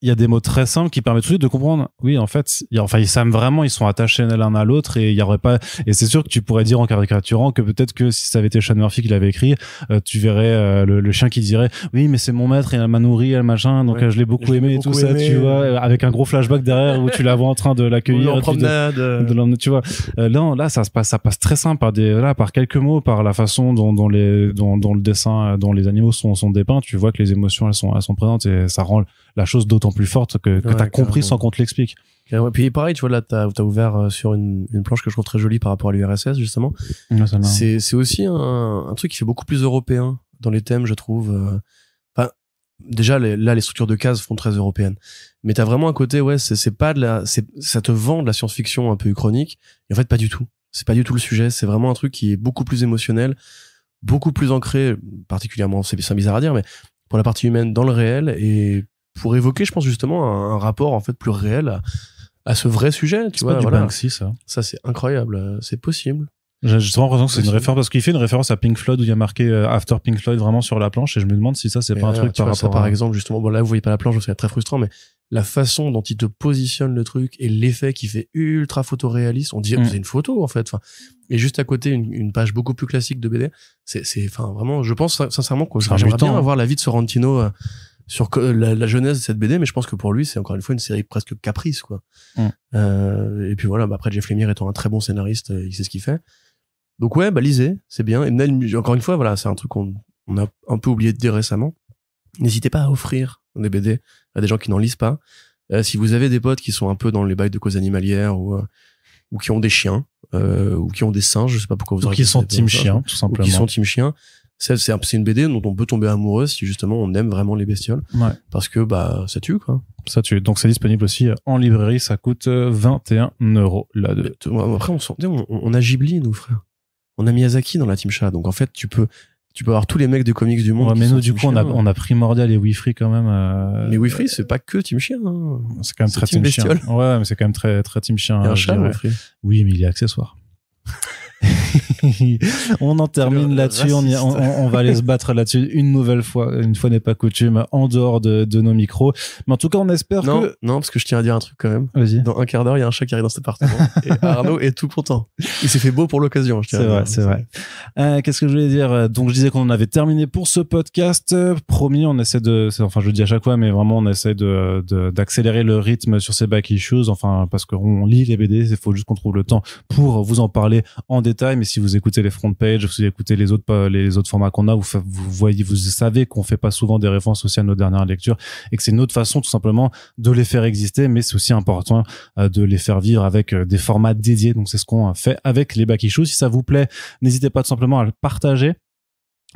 il y a des mots très simples qui permettent tout de suite de comprendre. Oui, en fait, y a, enfin, ils s'aiment vraiment, ils sont attachés l'un à l'autre et il y aurait pas. Et c'est sûr que tu pourrais dire en caricaturant que peut-être que si ça avait été Sean Murphy qui l'avait écrit, euh, tu verrais euh, le, chien qui dirait oui, mais c'est mon maître et m'a nourri, elle machin, donc euh, je l'ai beaucoup aimé et tout ça, tu vois, avec un gros flashback derrière où tu la vois en train de l'accueillir, en de, l'emmener, tu vois. là, là, ça se passe, ça passe très simple par des, là, par quelques mots, par la façon dont, dont les, dont, dont, le dessin, dont les animaux sont, sont dépeints, tu vois que les émotions elles sont, elles sont présentes et ça rend la chose d'autant plus forte que, que t'as compris sans qu'on te l'explique. Ouais, puis pareil, tu vois, là, t'as as ouvert euh, sur une, une, planche que je trouve très jolie par rapport à l'URSS, justement. c'est aussi un, truc qui fait beaucoup plus européen dans les thèmes, je trouve. Euh. Enfin, déjà, là, les structures de cases font très européennes. Mais t'as vraiment un côté, ouais, c'est pas de la, ça te vend de la science-fiction un peu chronique. Et en fait, pas du tout. C'est pas du tout le sujet. C'est vraiment un truc qui est beaucoup plus émotionnel, beaucoup plus ancré, particulièrement, c'est bizarre à dire, mais pour la partie humaine dans le réel et pour évoquer, je pense justement un, rapport en fait plus réel à, ce vrai sujet. Tu vois, pas du ça. Ça, c'est incroyable. C'est possible. J'ai justement l'impression que c'est une référence parce qu'il fait une référence à Pink Floyd où il y a marqué euh, After Pink Floyd vraiment sur la planche et je me demande si ça c'est pas un truc par rapport par exemple justement bon là vous voyez pas la planche c'est très frustrant mais la façon dont il te positionne le truc et l'effet qui fait ultra photoréaliste on dirait que c'est mm. une photo en fait et juste à côté une, page beaucoup plus classique de BD c'est enfin vraiment je pense sincèrement que j'aimerais bien hein. avoir la vie de Sorrentino euh, sur euh, la, la, jeunesse de cette BD, mais je pense que pour lui, c'est encore une fois une série presque caprice, quoi. Mm. Euh, et puis voilà, bah après Jeff Lemire étant un très bon scénariste, euh, il sait ce qu'il fait. Donc ouais, bah lisez, c'est bien. Et encore une fois, voilà, c'est un truc qu'on on a un peu oublié de dire récemment. N'hésitez pas à offrir des BD à des gens qui n'en lisent pas. Euh, si vous avez des potes qui sont un peu dans les bails de cause animalière ou euh, ou qui ont des chiens euh, ou qui ont des singes, je sais pas pourquoi vous. Ou hein. qui sont team chien, tout simplement. qui sont team chien c'est une BD dont on peut tomber amoureux si justement on aime vraiment les bestioles. Ouais. Parce que bah ça tue quoi. Ça tue. Donc c'est disponible aussi en librairie. Ça coûte 21 euh, euros là. De... Après on, on, on a Ghibli nous frère. On a Miyazaki dans la Team Chat. Donc en fait tu peux tu peux avoir tous les mecs de comics du monde. Ouais, mais nous, du coup, on a, hein. on a Primordial et Wifree quand même. Euh, mais Wifree, euh, c'est pas que Team Chien. Hein. C'est quand même très Team, Chien. Ouais, mais c'est quand même très, très Team Chien. un chat, Oui, mais il est accessoire. on en termine là-dessus. On, va aller se battre là-dessus une nouvelle fois. Une fois n'est pas coutume, en dehors de, nos micros. Mais en tout cas, on espère non, que. Non, parce que je tiens à dire un truc quand même. Dans un quart d'heure, il y a un chat qui arrive dans cet appartement. et Arnaud est tout content. Il s'est fait beau pour l'occasion, C'est vrai, euh, Qu'est-ce que je voulais dire Donc, je disais qu'on avait terminé pour ce podcast. Promis, on essaie de. Enfin, je le dis à chaque fois, mais vraiment, on essaie d'accélérer de, le rythme sur ces back issues. Enfin, parce qu'on lit les BD, il faut juste qu'on trouve le temps pour vous en parler en détail. Mais si vous vous écoutez les front pages, vous écoutez les autres euh, les autres formats qu'on a, vous, voyez, vous savez qu'on fait pas souvent des références aussi à nos dernières lectures et que c'est une notre façon tout simplement de les faire exister, mais c'est aussi important euh, de les faire vivre avec euh, des formats dédiés. Donc c'est ce qu'on fait avec les back issues. Si ça vous plaît, n'hésitez pas tout simplement à le partager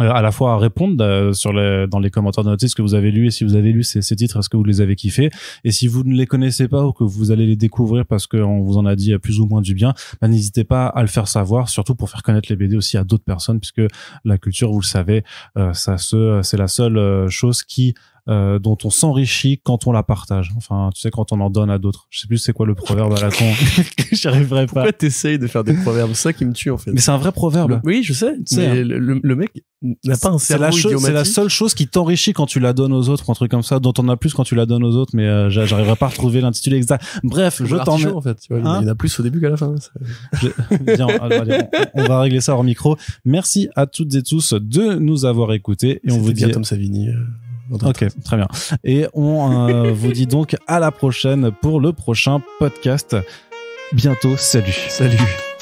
euh, à la fois à répondre euh, sur dans les commentaires de ce que vous avez lu et si vous avez lu ces, titres, est-ce que vous les avez kiffés Et si vous ne les connaissez pas ou que vous allez les découvrir parce qu'on vous en a dit euh, plus ou moins du bien, bah, n'hésitez pas à le faire savoir, surtout pour faire connaître les BD aussi à d'autres personnes, puisque la culture, vous le savez, ça c'est la seule chose qui euh, dont on s'enrichit quand on la partage. Enfin, tu sais, quand on en donne à d'autres. Je sais plus c'est quoi le proverbe à la con. J'y arriverai pas. Pourquoi t'essayes de faire des proverbes C'est ça qui me tue en fait. Mais c'est un vrai proverbe. oui, je sais. Mais le, le, mec n'a pas un cerveau C'est la, seule chose qui t'enrichit quand tu la donnes aux autres, un truc comme ça, dont on a plus quand tu la donnes aux autres, mais euh, j'arriverai pas à retrouver l'intitulé exact. Bref, je t'en mets. En hein Il y en a plus au début qu'à la fin. on, va régler ça hors micro. Merci à toutes et tous de nous avoir écoutés et on vous dit. Tom Savini. Euh. Ok, très bien. Et on euh, vous dit donc à la prochaine pour le prochain podcast. Bientôt, salut. Salut.